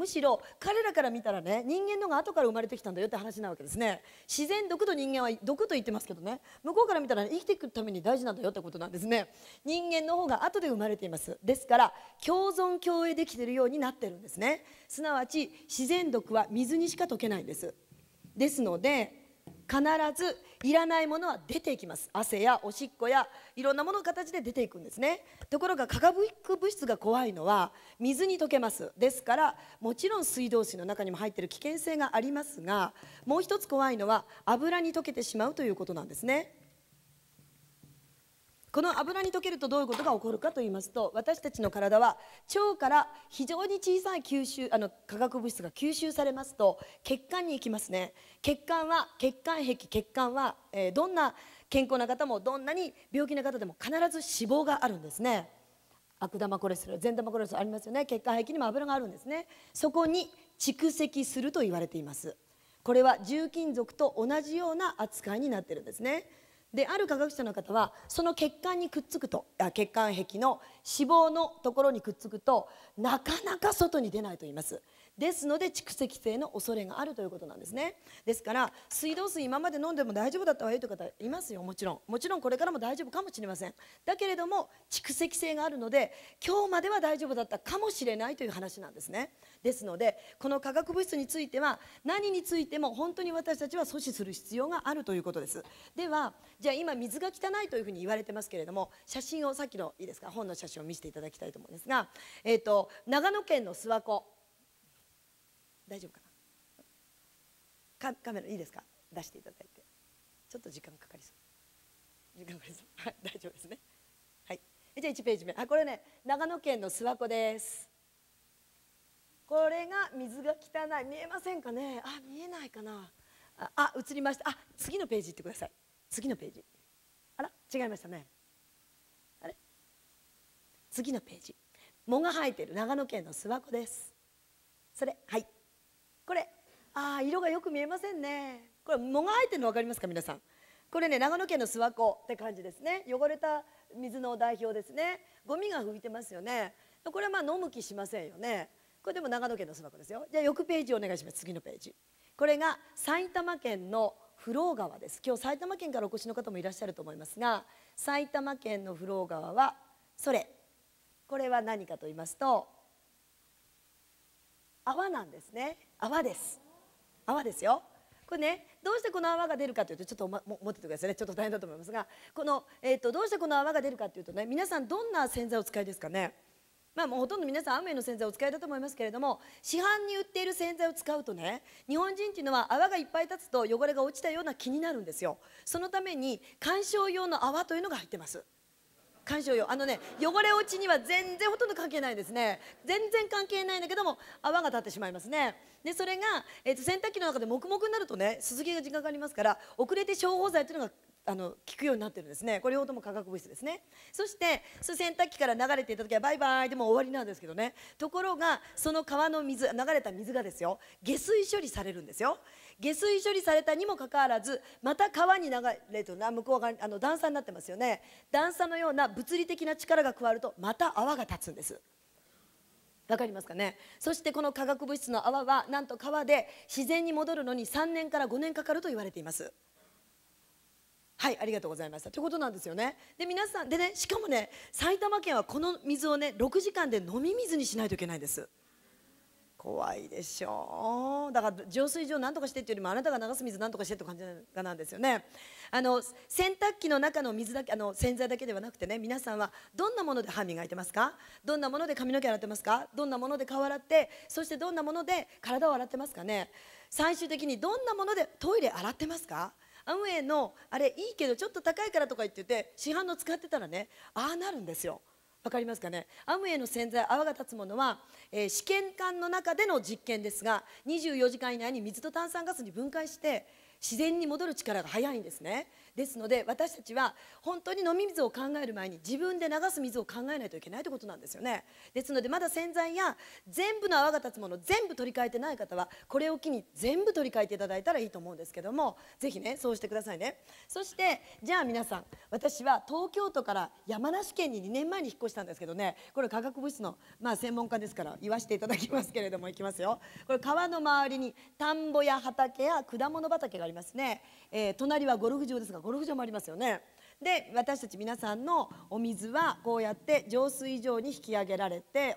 むしろ彼らから見たらね人間のが後から生まれてきたんだよって話なわけですね自然毒と人間は毒と言ってますけどね向こうから見たら、ね、生きていくために大事なんだよってことなんですね人間の方が後で生まれていますですから共存共栄できてるようになってるんですねすなわち自然毒は水にしか溶けないんですですので必ずいらないものは出ていきます汗やおしっこやいろんなものの形で出ていくんですねところが化学物質が怖いのは水に溶けますですからもちろん水道水の中にも入ってる危険性がありますがもう一つ怖いのは油に溶けてしまうということなんですねこの油に溶けるとどういうことが起こるかと言いますと私たちの体は腸から非常に小さい吸収あの化学物質が吸収されますと血管に行きますね血管は血管壁血管は、えー、どんな健康な方もどんなに病気な方でも必ず脂肪があるんですね悪玉コレステロール善玉コレステロールありますよね血管壁にも油があるんですねそこに蓄積すると言われていますこれは重金属と同じような扱いになってるんですねである科学者の方はその血管にくっつくと血管壁の脂肪のところにくっつくとなかなか外に出ないと言いますですので蓄積性の恐れがあるということなんですねですから水道水今まで飲んでも大丈夫だったわよという方いますよもちろんもちろんこれからも大丈夫かもしれませんだけれども蓄積性があるので今日までは大丈夫だったかもしれないという話なんですねですのでこの化学物質については何についても本当に私たちは阻止する必要があるということですではじゃあ今水が汚いというふうに言われてますけれども写真をさっきのいいですか本の写真を見せていただきたいと思うんですが、えーと、と長野県の諏訪湖大丈夫かなカメラいいですか出していただいてちょっと時間かかりそう時間かかりそう [laughs] はい大丈夫ですねはいじゃあ1ページ目あこれね長野県の諏訪湖ですこれが水が汚い見えませんかねあ見えないかなあ映りましたあ次のページ行ってください次のページあら違いましたねあれ次のページ藻が生えている長野県の諏訪湖ですそれはいこれあ色がよく見えませんねこれもがいてるの分かりますか皆さんこれね長野県の諏訪湖って感じですね汚れた水の代表ですねゴミが吹いてますよねこれはまあ飲む気しませんよねこれでも長野県の諏訪湖ですよじゃあ翌ページお願いします次のページこれが埼玉県の不老川です今日埼玉県からお越しの方もいらっしゃると思いますが埼玉県の不老川はそれこれは何かと言いますと泡なんですね泡です泡ですよこれねどうしてこの泡が出るかというとちょっと、ま、持っててくださいねちょっと大変だと思いますがこの、えーと、とどうしてこの泡が出るかというとね皆さんどんな洗剤を使いですかねまあ、もうほとんど皆さんアの洗剤お使いだと思いますけれども市販に売っている洗剤を使うとね日本人っていうのは泡がいっぱい立つと汚れが落ちたような気になるんですよそのために観賞用の泡というのが入ってます感謝よあのね汚れ落ちには全然ほとんど関係ないですね全然関係ないんだけども泡が立ってしまいますねでそれが、えー、と洗濯機の中で黙々になるとねすすぎが時間かかりますから遅れて消耗剤っていうのがあの効くようになってるんですねこれ両方も化学物質ですねそしてそ洗濯機から流れていた時はバイバイでも終わりなんですけどねところがその川の水流れた水がですよ下水処理されるんですよ下水処理されたにもかかわらずまた川に流れるな向こう側あの段差になってますよね段差のような物理的な力が加わるとまた泡が立つんです。わかりますかねそしてこの化学物質の泡はなんと川で自然に戻るのに3年から5年かかると言われています。はいありがとうございましたということなんですよねで皆さんでねしかもね埼玉県はこの水をね6時間で飲み水にしないといけないんです怖いでしょうだから浄水場なんとかしてっていうよりもあなたが流す水なんとかしてって感じなんですよねあの洗濯機の中の水だけあの洗剤だけではなくてね皆さんはどんなもので歯磨いてますかどんなもので髪の毛洗ってますかどんなもので顔洗ってそしてどんなもので体を洗ってますかね最終的にどんなものでトイレ洗ってますかアムウェイのあれいいけどちょっと高いからとか言ってて市販の使ってたらねああなるんですよ分かりますかねアムウェイの洗剤泡が立つものは、えー、試験管の中での実験ですが24時間以内に水と炭酸ガスに分解して自然に戻る力が速いんですねですので私たちは本当に飲み水を考える前に自分で流す水を考えないといけないということなんですよねですのでまだ洗剤や全部の泡が立つもの全部取り替えてない方はこれを機に全部取り替えていただいたらいいと思うんですけども是非ねそうしてくださいねそしてじゃあ皆さん私は東京都から山梨県に2年前に引っ越したんですけどねこれ化学物質の、まあ、専門家ですから言わせていただきますけれどもいきますよこれ川の周りに田んぼや畑や果物畑がありますね、えー、隣はゴルフ場ですがゴルフ場もありますよね。で私たち皆さんのお水はこうやって浄水場に引き上げられて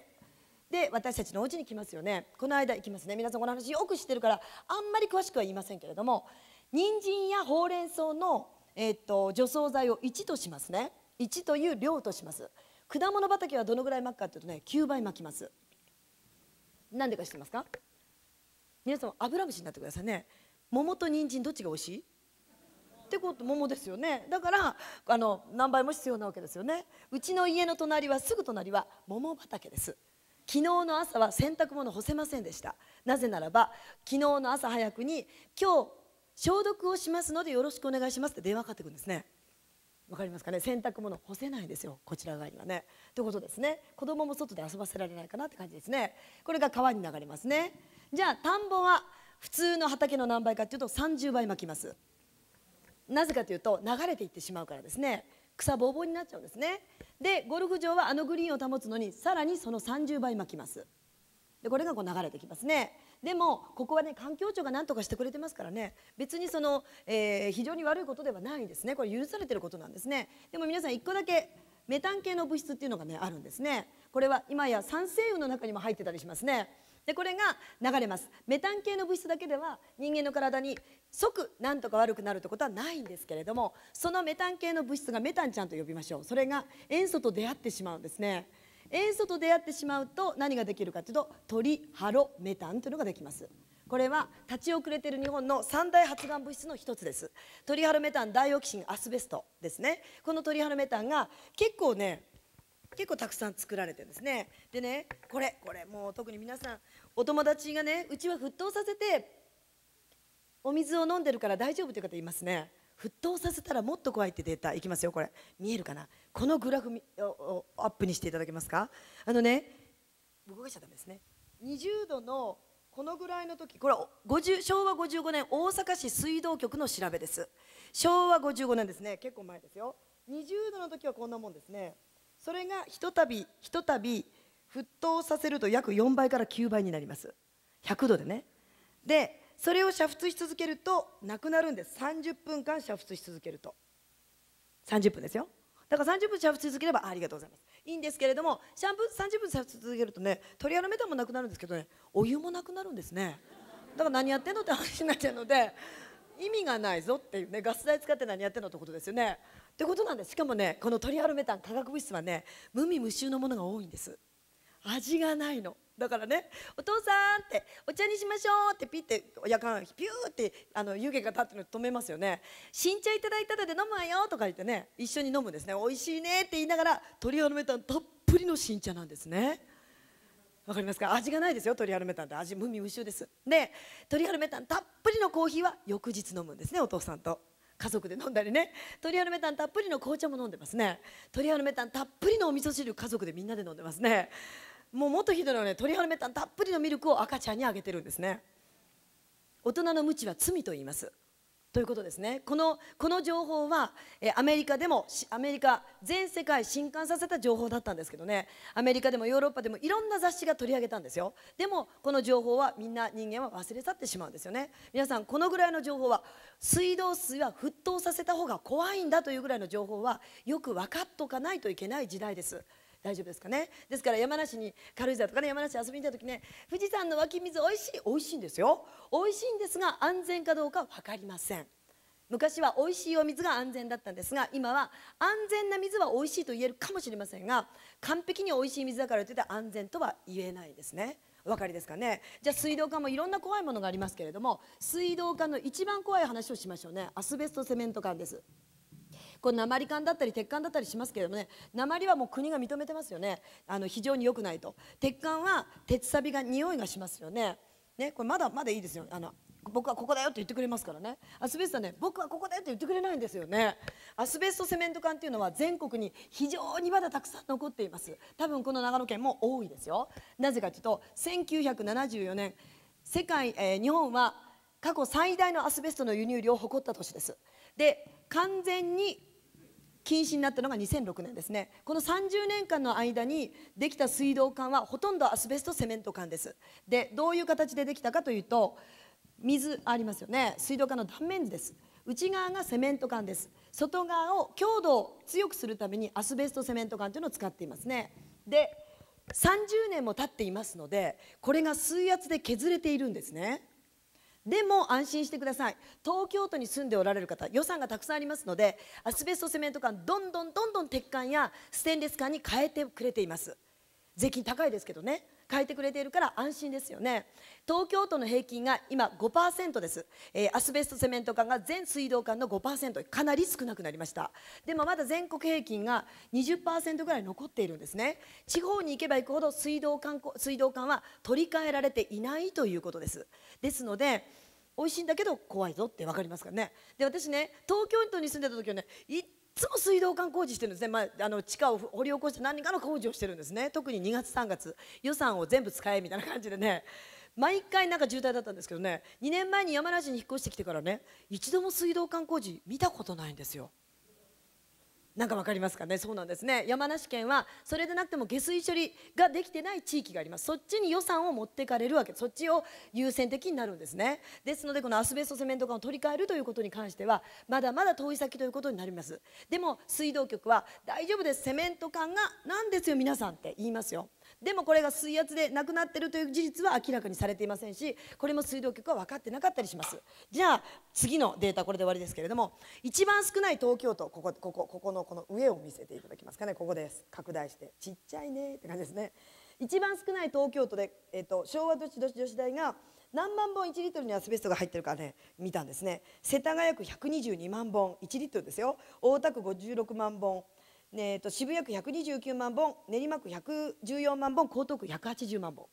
で私たちのお家に来ますよねこの間行きますね皆さんこの話よく知ってるからあんまり詳しくは言いませんけれども人参やほうれん草の、えー、っと除草剤を1としますね1という量とします果物畑はどのぐらいまくかというとね9倍まきます何でか知ってますか皆さんアブラムシになってくださいね桃と人参どっちが美味しいってこと桃ですよねだからあの何倍も必要なわけですよねうちの家の隣はすぐ隣は桃畑です昨日の朝は洗濯物干せませんでしたなぜならば昨日の朝早くに今日消毒をしますのでよろしくお願いしますって電話かかってくるんですねわかりますかね洗濯物干せないんですよこちら側にはねということですね子供も外で遊ばせられないかなって感じですねこれが川に流れますねじゃあ田んぼは普通の畑の何倍かっていうと30倍巻きますなぜかというと流れていってしまうからですね草ぼうぼうになっちゃうんですねでゴルフ場はあのグリーンを保つのにさらにその30倍巻きますでこれがこう流れてきますねでもここはね環境庁が何とかしてくれてますからね別にその、えー、非常に悪いことではないんですねこれ許されてることなんですねでも皆さん1個だけメタン系の物質っていうのがねあるんですねこれは今や酸性雨の中にも入ってたりしますねでこれが流れますメタン系の物質だけでは人間の体に即何とか悪くなるってことはないんですけれどもそのメタン系の物質がメタンちゃんと呼びましょうそれが塩素と出会ってしまうんですね塩素と出会ってしまうと何ができるかというとトリハロメタンというのができますこれは立ち遅れている日本の三大発がん物質の一つですトリハロメタンダイオキシンアスベストですねこのトリハロメタンが結構ね結構たくさん作られてるんですねでねこれこれもう特に皆さんお友達がねうちは沸騰させてお水を飲んでるから大丈夫という方いますね沸騰させたらもっと怖いってデータいきますよこれ見えるかなこのグラフをアップにしていただけますかあのね動かしちゃダメですね20度のこのぐらいの時これは50昭和55年大阪市水道局の調べです昭和55年ですね結構前ですよ20度の時はこんなもんですねそれがひとたびひとたび沸騰させると約4倍から9倍になります100度でねでそれを煮沸し続けるとなくなるんです30分間煮沸し続けると30分ですよだから30分煮沸し続ければありがとうございますいいんですけれどもシャンプー30分煮沸続けるとね鳥りアルメタンもなくなるんですけどねお湯もなくなるんですねだから何やってんのって話になっちゃうので意味がないぞっていうねガス代使って何やってんのってことですよねってことなんですしかもねこのトリアルメタン化学物質はね無味無臭のものが多いんです味がないのだからね「お父さん」って「お茶にしましょう」ってピッてやかんピューってあの湯気が立ってるの止めますよね「新茶いただいたので飲むわよ」とか言ってね一緒に飲むんですね「おいしいね」って言いながらトリアルメタンたっぷりの新茶なんですね。わかりますか味がないですよトリアルメタンって味無味無臭ですでトリアルメタンたっぷりのコーヒーは翌日飲むんですねお父さんと家族で飲んだりねトリアルメタンたっぷりの紅茶も飲んでますねトリアルメタンたっぷりのお味噌汁家族でみんなで飲んでますねもうもっとひどいのはねリアルメタンたっぷりのミルクを赤ちゃんにあげてるんですね大人の無知は罪と言いますということですねこのこの情報はアメリカでもアメリカ全世界震撼させた情報だったんですけどねアメリカでもヨーロッパでもいろんな雑誌が取り上げたんですよでもこの情報はみんな人間は忘れ去ってしまうんですよね皆さんこのぐらいの情報は水道水は沸騰させた方が怖いんだというぐらいの情報はよく分かっとかないといけない時代です大丈夫ですかねですから山梨に軽井沢とかね山梨遊びに行った時ね富士山の湧き水おいしいおいしいんですよおいしいんですが安全かどうか分かりません昔はおいしいお水が安全だったんですが今は安全な水はおいしいと言えるかもしれませんが完璧においしい水だからといって安全とは言えないですねお分かりですかねじゃあ水道管もいろんな怖いものがありますけれども水道管の一番怖い話をしましょうねアスベストセメント管ですこの鉛管だったり鉄管だったりしますけれどもね鉛はもう国が認めてますよねあの非常に良くないと鉄管は鉄サビが匂いがしますよねねこれまだまだいいですよあの僕はここだよって言ってくれますからねアスベストはね僕はここだよって言ってくれないんですよねアスベストセメント管っていうのは全国に非常にまだたくさん残っています多分この長野県も多いですよなぜかというと1974年世界、えー、日本は過去最大のアスベストの輸入量を誇った年ですで完全に禁止になったのが2006年ですねこの30年間の間にできた水道管はほとんどアスベストセメント管ですでどういう形でできたかというと水ありますよね水道管の断面図です内側がセメント管です外側を強度を強くするためにアスベストセメント管というのを使っていますねで30年も経っていますのでこれが水圧で削れているんですねでも安心してください東京都に住んでおられる方予算がたくさんありますのでアスベストセメント管どんどんどんどん鉄管やステンレス管に変えてくれています税金高いですけどね変えてくれているから安心ですよね東京都の平均が今5%です、えー、アスベストセメント管が全水道管の5%かなり少なくなりましたでもまだ全国平均が20%ぐらい残っているんですね地方に行けば行くほど水道管水道管は取り替えられていないということですですので美味しいんだけど怖いぞって分かりますからねで私ね東京都に住んでた時はねつも水道管工事してるんですね、まあ、あの地下を掘り起こして何かの工事をしてるんですね特に2月3月予算を全部使えみたいな感じでね毎回なんか渋滞だったんですけどね2年前に山梨に引っ越してきてからね一度も水道管工事見たことないんですよ。なんかわかりますかねそうなんですね山梨県はそれでなくても下水処理ができてない地域がありますそっちに予算を持ってかれるわけそっちを優先的になるんですねですのでこのアスベストセメント管を取り替えるということに関してはまだまだ遠い先ということになりますでも水道局は大丈夫ですセメント管がなんですよ皆さんって言いますよでもこれが水圧でなくなってるという事実は明らかにされていませんしこれも水道局は分かってなかったりしますじゃあ次のデータこれで終わりですけれども一番少ない東京都ここここここのこの上を見せていただきますかねここです拡大してちっちゃいねって感じですね一番少ない東京都で、えーと、昭和都市都市女子大が何万本1リットルにアスベストが入ってるかね見たんですね世田谷区122万本1リットルですよ大田区56万本えーと、渋谷区129万本練馬区114万本江東区180万本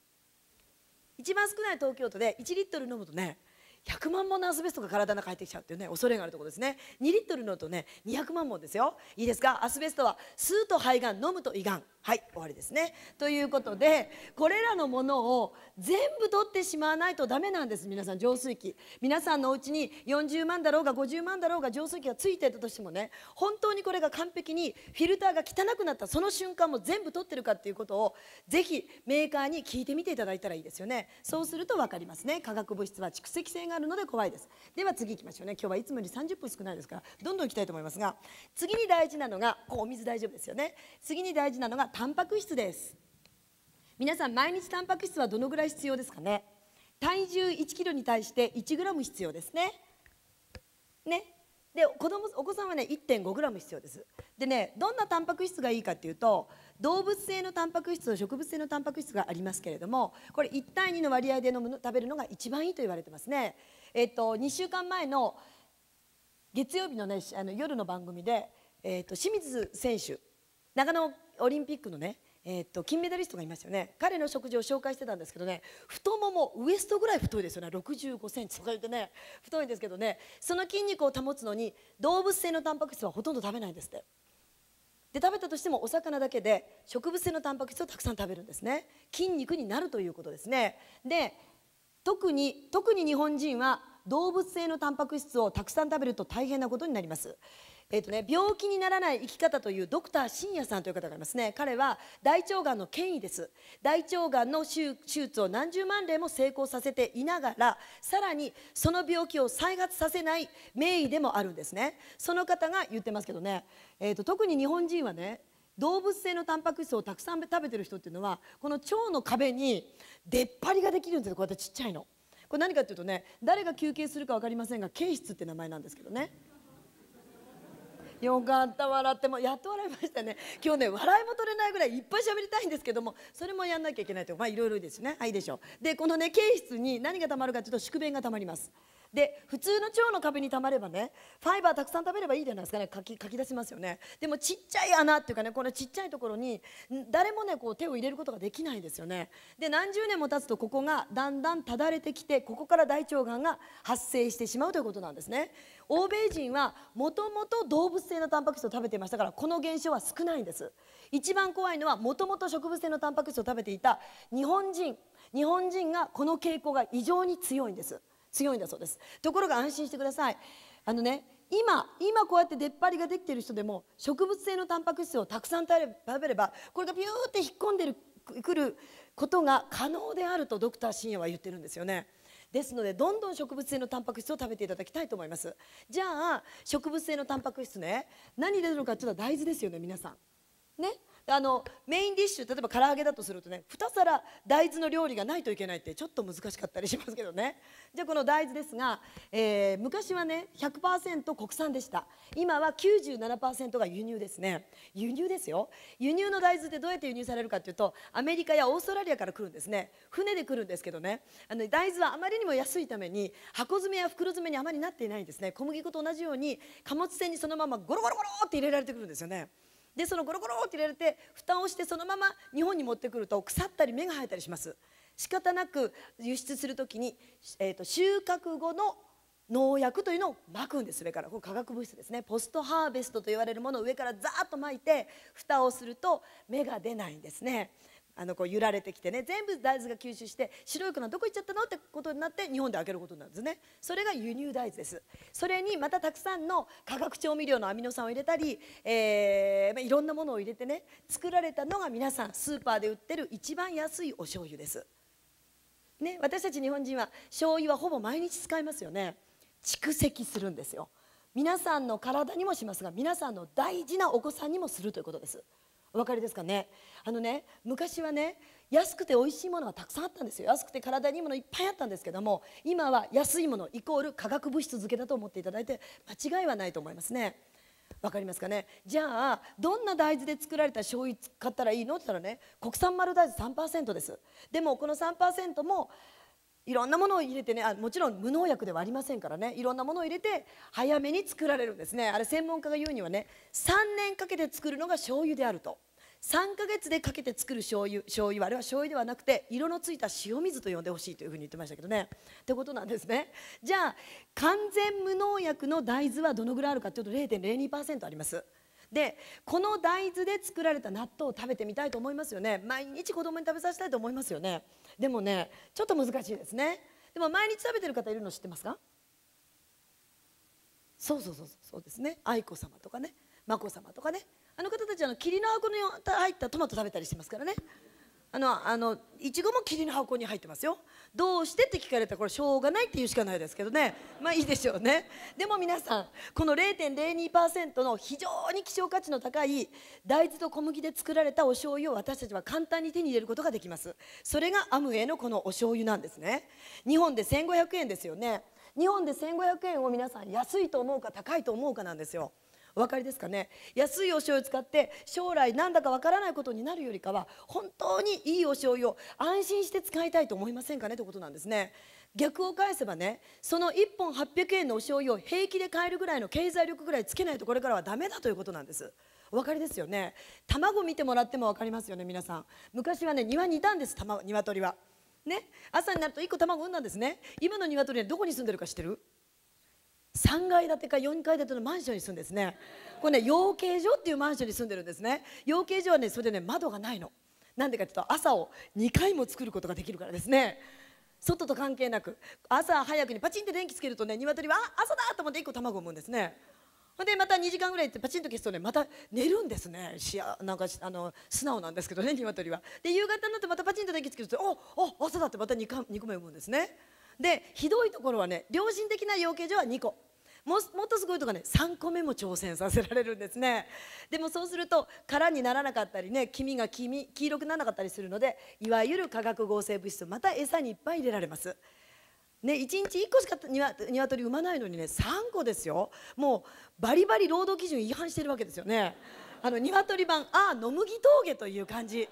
一番少ない東京都で1リットル飲むとね100万本のアスベストが体の中入ってきちゃうっていうね恐れがあるところですね2リットル飲むとね200万本ですよいいですかアスベストは吸うと肺がん飲むと胃がんはい終わりですねということでこれらのものを全部取ってしまわないとダメなんです皆さん浄水器皆さんのお家に40万だろうが50万だろうが浄水器がついてたとしてもね本当にこれが完璧にフィルターが汚くなったその瞬間も全部取ってるかっていうことをぜひメーカーに聞いてみていただいたらいいですよねそうすると分かりますね化学物質は蓄積性があるので怖いですでは次行きましょうね今日はいつもより30分少ないですからどんどん行きたいと思いますが次に大事なのがこうお水大丈夫ですよね次に大事なのがタンパク質です皆さん毎日タンパク質はどのぐらい必要ですかね体重1キロに対して1グラム必要ですねねで子供お子さんはね1.5グラム必要ですでねどんなタンパク質がいいかっていうと動物性のタンパク質と植物性のタンパク質がありますけれどもこれ1対2の割合で飲むの食べるのが一番いいと言われてますねえっと2週間前の月曜日のねあの夜の番組で、えっと、清水選手長野オリンピックのねえー、っと金メダリストがいますよね彼の食事を紹介してたんですけどね太ももウエストぐらい太いですよね6 5センチとか言ってね太いんですけどねその筋肉を保つのに動物性のタンパク質はほとんど食べないんですってで食べたとしてもお魚だけで植物性のタンパク質をたくさん食べるんですね筋肉になるということですねで特に特に日本人は動物性のタンパク質をたくさん食べると大変なことになりますえーとね、病気にならない生き方というドクター深也さんという方がいますね彼は大腸がんの権威です大腸がんの手術を何十万例も成功させていながらさらにその病気を再発させない名医でもあるんですねその方が言ってますけどね、えーと、特に日本人はね動物性のタンパク質をたくさん食べてる人っていうのはこの腸の壁に出っ張りができるんですよこうやってちっちゃいの。これ何かっていうとね誰が休憩するか分かりませんが経室って名前なんですけどね。よかった笑ってもやっと笑いましたね今日ね笑いも取れないぐらいいっぱい喋りたいんですけどもそれもやんなきゃいけないとまあいろいろですねはいでしょうでこのね経質に何がたまるかちょっと宿便がたまりますで普通の腸の壁にたまればねファイバーたくさん食べればいいじゃないですかねかきかき出しますよねでもちっちゃい穴っていうかねこのちっちゃいところに誰もねこう手を入れることができないですよねで何十年も経つとここがだんだんただれてきてここから大腸がんが発生してしまうということなんですね欧米人はもともと動物性のタンパク質を食べていましたからこの現象は少ないんです一番怖いのはもともと植物性のタンパク質を食べていた日本人日本人がこの傾向が異常に強いんです強いんだそうですところが安心してくださいあのね今今こうやって出っ張りができてる人でも植物性のタンパク質をたくさん食べればこれがピューって引っ込んでるくることが可能であるとドクター深夜は言ってるんですよね。ですのでどんどん植物性のタンパク質を食べていただきたいと思いますじゃあ植物性のタンパク質ね何入れるのかちょっと大豆ですよね皆さんねあのメインディッシュ例えば唐揚げだとするとね2皿大豆の料理がないといけないってちょっと難しかったりしますけどねじゃあこの大豆ですが、えー、昔はね100%国産でした今は97%が輸入ですね輸入ですよ輸入の大豆ってどうやって輸入されるかっていうとアメリカやオーストラリアから来るんですね船で来るんですけどねあの大豆はあまりにも安いために箱詰めや袋詰めにあまりなっていないんですね小麦粉と同じように貨物船にそのままゴロゴロゴロって入れられてくるんですよねでそのゴロゴロって入れて蓋をしてそのまま日本に持ってくると腐ったり芽が生えたりします仕方なく輸出する時に、えーと、収穫後の農薬というのをまくんです上からこれ化学物質ですねポストハーベストと言われるものを上からザーッとまいて蓋をすると芽が出ないんですねあのこう揺られてきてね全部大豆が吸収して白い粉どこ行っちゃったのってことになって日本で開けることなんですねそれが輸入大豆ですそれにまたたくさんの化学調味料のアミノ酸を入れたり、えー、いろんなものを入れてね作られたのが皆さんスーパーで売ってる一番安いお醤油ですね私たち日本人は醤油はほぼ毎日使いますよね蓄積するんですよ皆さんの体にもしますが皆さんの大事なお子さんにもするということですお分かりですかねあのね昔はね安くて美味しいものがたくさんあったんですよ安くて体にいいものいっぱいあったんですけども今は安いものイコール化学物質漬けだと思っていただいて間違いはないと思いますねわかりますかねじゃあどんな大豆で作られた醤油使ったらいいのって言ったらね国産丸大豆3%ですでもこの3%もいろんなものを入れてねあもちろん無農薬ではありませんからねいろんなものを入れて早めに作られるんですねあれ専門家が言うにはね3年かけて作るのが醤油であると3ヶ月でかけて作る醤油醤油はあれは醤油ではなくて色のついた塩水と呼んでほしいというふうに言ってましたけどねってことなんですねじゃあ完全無農薬の大豆はどのぐらいあるかていうと0.02%ありますでこの大豆で作られた納豆を食べてみたいと思いますよね毎日子供に食べさせたいと思いますよねでもねちょっと難しいですねでも毎日食べてる方いるの知ってますかそうそうそうそうですね愛子様とかね眞子様とかねあの方たちは霧の箱に入ったトマト食べたりしてますからねあのあのいちごも霧の箱に入ってますよどうしてって聞かれたらこれしょうがないって言うしかないですけどねまあいいでしょうねでも皆さんこの0.02%の非常に希少価値の高い大豆と小麦で作られたお醤油を私たちは簡単に手に入れることができますそれがアムウェイのこのお醤油なんですね日本で1500円ですよね日本で1500円を皆さん安いと思うか高いと思うかなんですよお分かりですかね安いお醤油使って将来なんだかわからないことになるよりかは本当にいいお醤油を安心して使いたいと思いませんかねということなんですね逆を返せばねその1本800円のお醤油を平気で買えるぐらいの経済力ぐらいつけないとこれからはダメだということなんですお分かりですよね卵見てもらっても分かりますよね皆さん昔はね庭にいたんです卵鶏はね朝になると1個卵産んだんですね今の鶏はどこに住んでるか知ってる3階建てか4階建てのマンションに住んですねこれね養鶏場っていうマンションに住んでるんですね養鶏場はねそれでね窓がないのなんでかっていうと朝を2回も作ることができるからですね外と関係なく朝早くにパチンって電気つけるとね鶏はあ朝だと思って1個卵を産むんですねでまた2時間ぐらいってパチンと消すとねまた寝るんですねしやなんかあの素直なんですけどね鶏はで夕方になってまたパチンと電気つけるとおお朝だってまた 2, 2個目産むんですねでひどいところはね良心的な養鶏場は2個ももっとすごいとかね3個目も挑戦させられるんですねでもそうすると殻にならなかったりね黄身が黄黄色くならなかったりするのでいわゆる化学合成物質また餌にいっぱい入れられます。ね、1日1個しかニワトリ産まないのにね3個ですよもうバリバリ労働基準違反してるわけですよねあのリ版ああ野麦峠という感じ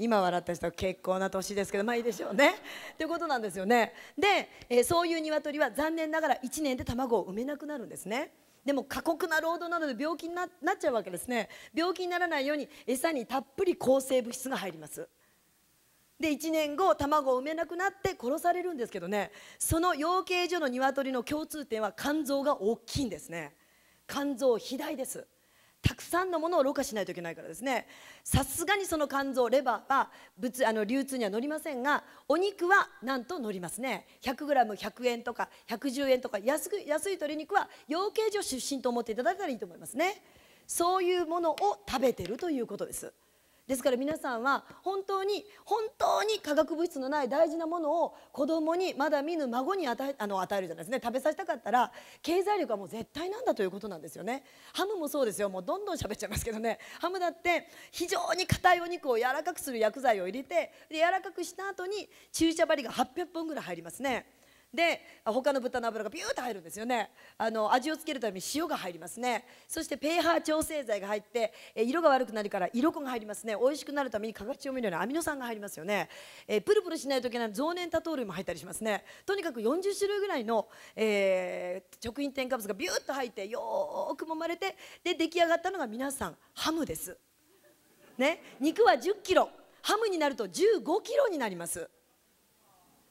今笑った人は結構な年ですけどまあいいでしょうねということなんですよねで、えー、そういう鶏は残念ながら1年で卵を産めなくなるんですねでも過酷な労働などで病気になっちゃうわけですね病気にならないように餌にたっぷり抗生物質が入りますで1年後卵を産めなくなって殺されるんですけどねその養鶏所の鶏の共通点は肝臓が大きいんですね肝臓肥大ですたくさんのものをろ過しないといけないからですねさすがにその肝臓レバーは物あの流通には乗りませんがお肉はなんと乗りますね 100g100 円とか110円とか安く安い鶏肉は養鶏場出身と思っていただいたらいいと思いますねそういうものを食べてるということです。ですから皆さんは本当に本当に化学物質のない大事なものを子供にまだ見ぬ孫に与えあの与えるじゃないですね食べさせたかったら経済力はもう絶対なんだということなんですよねハムもそうですよもうどんどん喋っちゃいますけどねハムだって非常に硬いお肉を柔らかくする薬剤を入れてで柔らかくした後に注射針が800本ぐらい入りますね。で他の豚の脂がビューッと入るんですよねあの味をつけるために塩が入りますねそして pH 調整剤が入って色が悪くなるから色粉が入りますね美味しくなるために化学調味料にアミノ酸が入りますよねえプルプルしないといけない増粘多糖類も入ったりしますねとにかく40種類ぐらいの、えー、食品添加物がビューッと入ってよく揉まれてで出来上がったのが皆さんハムですね肉は1 0キロハムになると1 5キロになります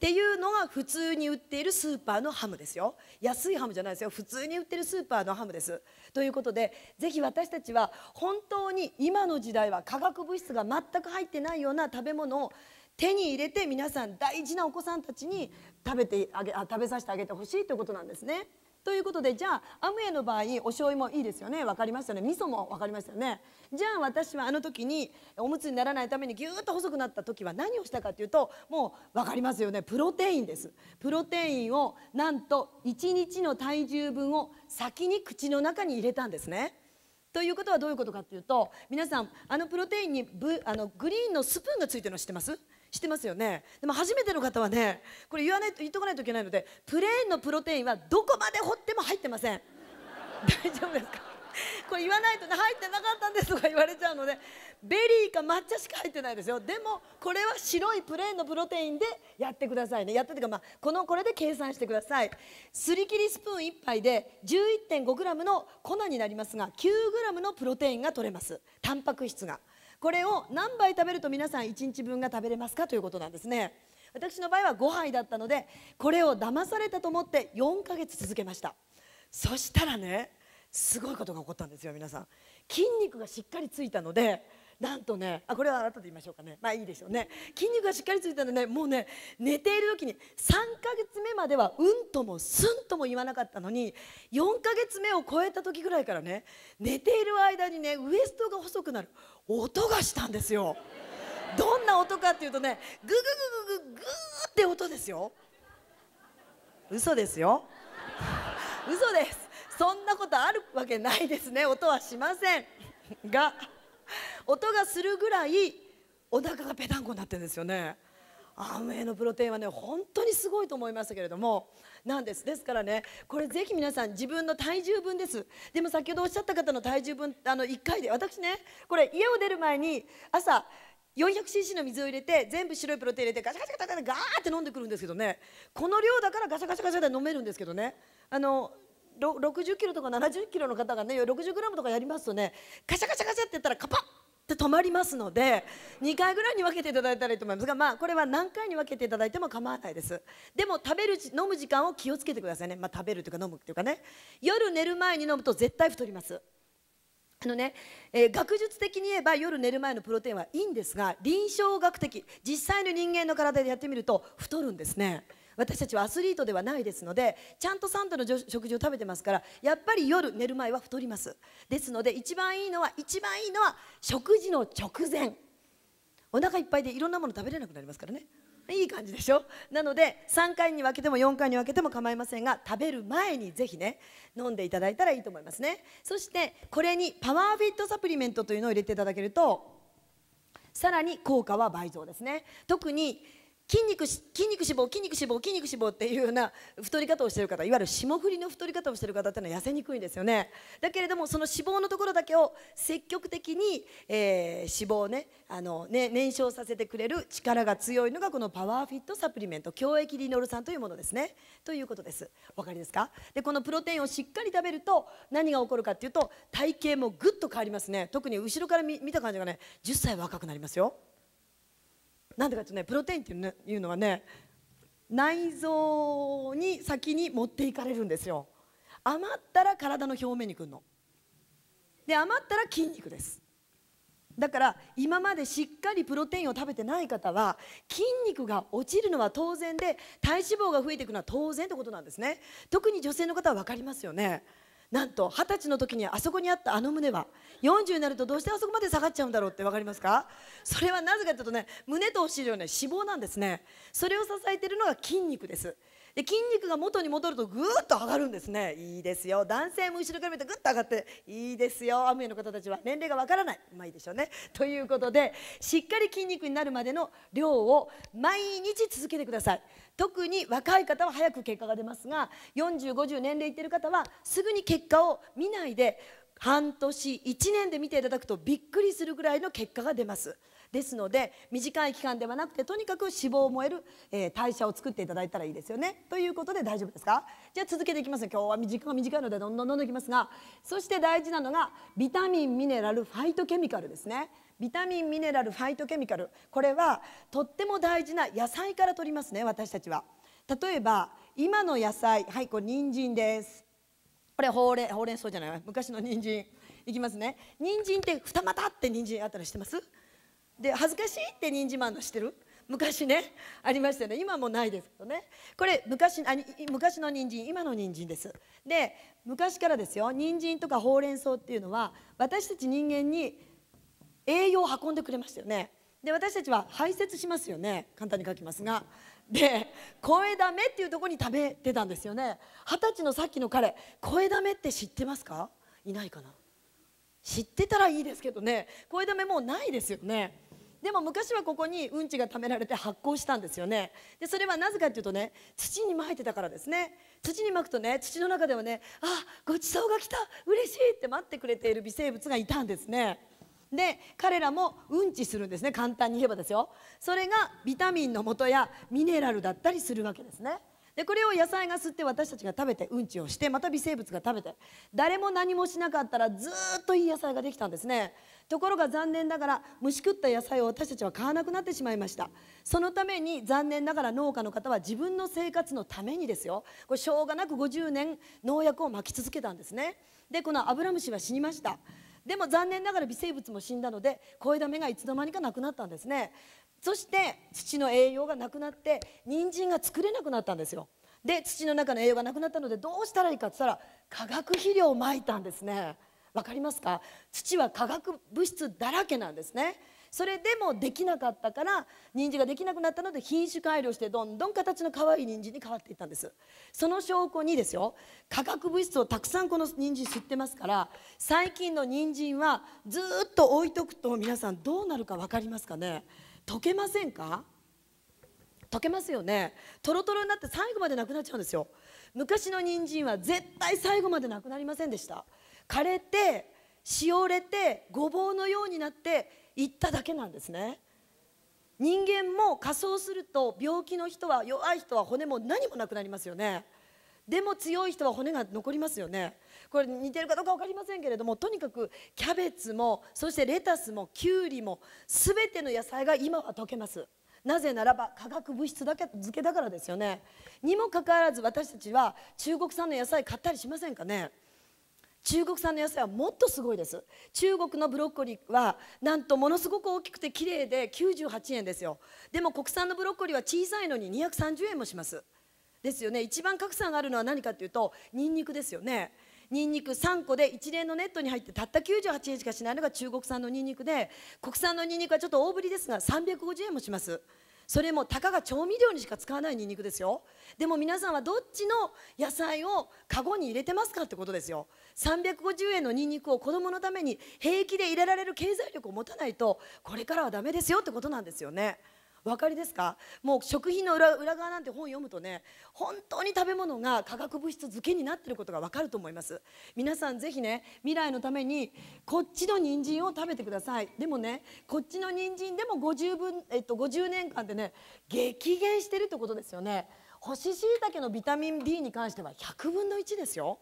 っていうのが普通に売っているスーパーのハムですよ安いハムじゃないですよ普通に売ってるスーパーのハムですということでぜひ私たちは本当に今の時代は化学物質が全く入ってないような食べ物を手に入れて皆さん大事なお子さんたちに食べてあげあ食べさせてあげてほしいということなんですね。ということでじゃあアムウェイの場合お醤油もいいですよね分かりますよね味噌も分かりますよねじゃあ私はあの時におむつにならないためにぎゅーっと細くなった時は何をしたかというともう分かりますよねプロテインですプロテインをなんと1日の体重分を先に口の中に入れたんですねということはどういうことかというと皆さんあのプロテインにブあのグリーンのスプーンがついてるの知ってます知ってますよねでも初めての方はねこれ言わないと言っとかないといけないのでプレーンのプロテインはどこまで掘っても入ってません大丈夫ですかこれ言わないとね入ってなかったんですとか言われちゃうのでベリーか抹茶しか入ってないですよでもこれは白いプレーンのプロテインでやってくださいねやっててかまあこのこれで計算してくださいすり切りスプーン1杯で 11.5g の粉になりますが 9g のプロテインが取れますタンパク質が。これを何杯食べると皆さん1日分が食べれますかということなんですね私の場合は5杯だったのでこれを騙されたと思って4ヶ月続けましたそしたらねすごいことが起こったんですよ皆さん筋肉がしっかりついたのでなんとねあこれは後で言いましょうかねまあいいでしょうね筋肉がしっかりついたのでねもうね寝ている時に3ヶ月目まではうんともすんとも言わなかったのに4ヶ月目を超えた時ぐらいからね寝ている間にねウエストが細くなる音がしたんですよ。どんな音かっていうとねググググググって音ですよ嘘ですよ嘘ですそんなことあるわけないですね音はしませんが音がするぐらいお腹がぺたんこになってるんですよねアームウェイのプロテインはね本当にすごいと思いましたけれどもなんですですからねこれぜひ皆さん自分の体重分ですでも先ほどおっしゃった方の体重分あの1回で私ねこれ家を出る前に朝 400cc の水を入れて全部白いプロテイン入れてガシャガシャガシャガャガーって飲んでくるんですけどねこの量だからガシャガシャガシャで飲めるんですけどねあの60キロとか70キロの方がね60グラムとかやりますとねガシャガシャガシャって言ったらカパッで止まりますので2回ぐらいに分けていただいたらいいと思いますが、まあ、これは何回に分けていただいても構わないですでも食べる飲む時間を気をつけてくださいね、まあ、食べるというか飲むというかね夜寝る前に飲むと絶対太りますあのね、えー、学術的に言えば夜寝る前のプロテインはいいんですが臨床学的実際の人間の体でやってみると太るんですね私たちはアスリートではないですのでちゃんと3度の食事を食べてますからやっぱり夜寝る前は太りますですので一番いいのは一番いいのは食事の直前お腹いっぱいでいろんなもの食べれなくなりますからねいい感じでしょなので3回に分けても4回に分けても構いませんが食べる前にぜひね飲んでいただいたらいいと思いますねそしてこれにパワーフィットサプリメントというのを入れていただけるとさらに効果は倍増ですね特に筋肉筋肉脂肪筋肉脂肪筋肉脂肪っていうような太り方をしてる方いわゆる霜降りの太り方をしてる方っていうのは痩せにくいんですよねだけれどもその脂肪のところだけを積極的に、えー、脂肪をねあのね燃焼させてくれる力が強いのがこのパワーフィットサプリメント強液リノール酸というものですねということです分かりですかでこのプロテインをしっかり食べると何が起こるかっていうと体型もぐっと変わりますね特に後ろから見た感じがね10歳若くなりますよなんでかというとねプロテインっていう,、いうのはね内臓に先に持っていかれるんですよ余ったら体の表面にくるので余ったら筋肉ですだから今までしっかりプロテインを食べてない方は筋肉が落ちるのは当然で体脂肪が増えていくのは当然ってことなんですね特に女性の方は分かりますよねなんと二十歳の時にあそこにあったあの胸は40になるとどうしてあそこまで下がっちゃうんだろうって分かりますかそれはなぜかというとね胸とお尻は、ね、脂肪なんですねそれを支えているのが筋肉ですで筋肉が元に戻るとぐーっと上がるんですねいいですよ男性も後ろから見てぐっと上がっていいですよアムウェイの方たちは年齢がわからないまあいいでしょうねということでしっかり筋肉になるまでの量を毎日続けてください特に若い方は早く結果が出ますが4050年齢いってる方はすぐに結果を見ないで半年1年で見ていただくとびっくりするぐらいの結果が出ますですので短い期間ではなくてとにかく脂肪を燃える、えー、代謝を作っていただいたらいいですよねということで大丈夫ですかじゃあ続けていきます今日は時間短いのでどんどんどんどんいきますがそして大事なのがビタミンミネラルファイトケミカルですねビタミンミネラルファイトケミカルこれはとっても大事な野菜から取りますね私たちは例えば今の野菜はいこれ人参ですこれほうれんほうれん草じゃない昔の人参いきますね人参って二股って人参あったりしてますで恥ずかしいって人参マンの知ってる昔ねありましたよね今もないですけどねこれ昔あ昔の人参今の人参ですで昔からですよ人参とかほうれん草っていうのは私たち人間に栄養を運んでくれましたよねで私たちは排泄しますよね簡単に書きますがで声だめっていうとこに食べてたんですよね二十歳のさっきの彼声だめって知ってますかいないかな知ってたらいいですけどね声だめもうないですよねでも昔はここにうんちが貯められて発酵したんですよねでそれはなぜかというとね土に撒いてたからですね土に撒くとね土の中ではねあごちそうが来た嬉しいって待ってくれている微生物がいたんですねで彼らもうんちするんですね簡単に言えばですよそれがビタミンの元やミネラルだったりするわけですねでこれを野菜が吸って私たちが食べてうんちをしてまた微生物が食べて誰も何もしなかったらずっといい野菜ができたんですねところが残念ながら虫食った野菜を私たちは買わなくなってしまいましたそのために残念ながら農家の方は自分の生活のためにですよこれしょうがなく50年農薬をまき続けたんですねでこのアブラムシは死にましたでも残念ながら微生物も死んだので肥だめがいつの間にかなくなったんですねそして土の栄養がなくなって人参が作れなくなったんですよで土の中の栄養がなくなったのでどうしたらいいかって言ったら化学肥料をまいたんですねわかりますか土は化学物質だらけなんですねそれでもできなかったから人参ができなくなったので品種改良してどんどん形の可愛い人参に変わっていったんですその証拠にですよ化学物質をたくさんこの人参吸ってますから最近の人参はずっと置いとくと皆さんどうなるか分かりますかね溶けませんか溶けますよねとろとろになって最後までなくなっちゃうんですよ昔の人参は絶対最後までなくなりませんでした枯れてしおれてごぼうのようになって言っただけなんですね人間も仮装すると病気の人は弱い人は骨も何もなくなりますよねでも強い人は骨が残りますよねこれ似てるかどうか分かりませんけれどもとにかくキャベツもそしてレタスもきゅうりも全ての野菜が今は溶けますなぜならば化学物質だけ漬けだからですよねにもかかわらず私たちは中国産の野菜買ったりしませんかね中国産の野菜はもっとすごいです中国のブロッコリーはなんとものすごく大きくて綺麗で98円ですよでも国産のブロッコリーは小さいのに230円もしますですよね一番格差があるのは何かっていうとニンニクですよねニンニク3個で一連のネットに入ってたった98円しかしないのが中国産のニンニクで国産のニンニクはちょっと大ぶりですが350円もしますそれもたかが調味料にしか使わないニンニクですよでも皆さんはどっちの野菜をカゴに入れてますかってことですよ350円のニンニクを子どものために平気で入れられる経済力を持たないとこれからはダメですよってことなんですよね分かりですかもう食品の裏側なんて本読むとね本当に食べ物が化学物質漬けになってることが分かると思います皆さん是非ね未来のためにこっちの人参を食べてくださいでもねこっちの人参でも50分、えっと、50年間でね激減してるってことですよね干し椎茸のビタミン D に関しては100分の1ですよ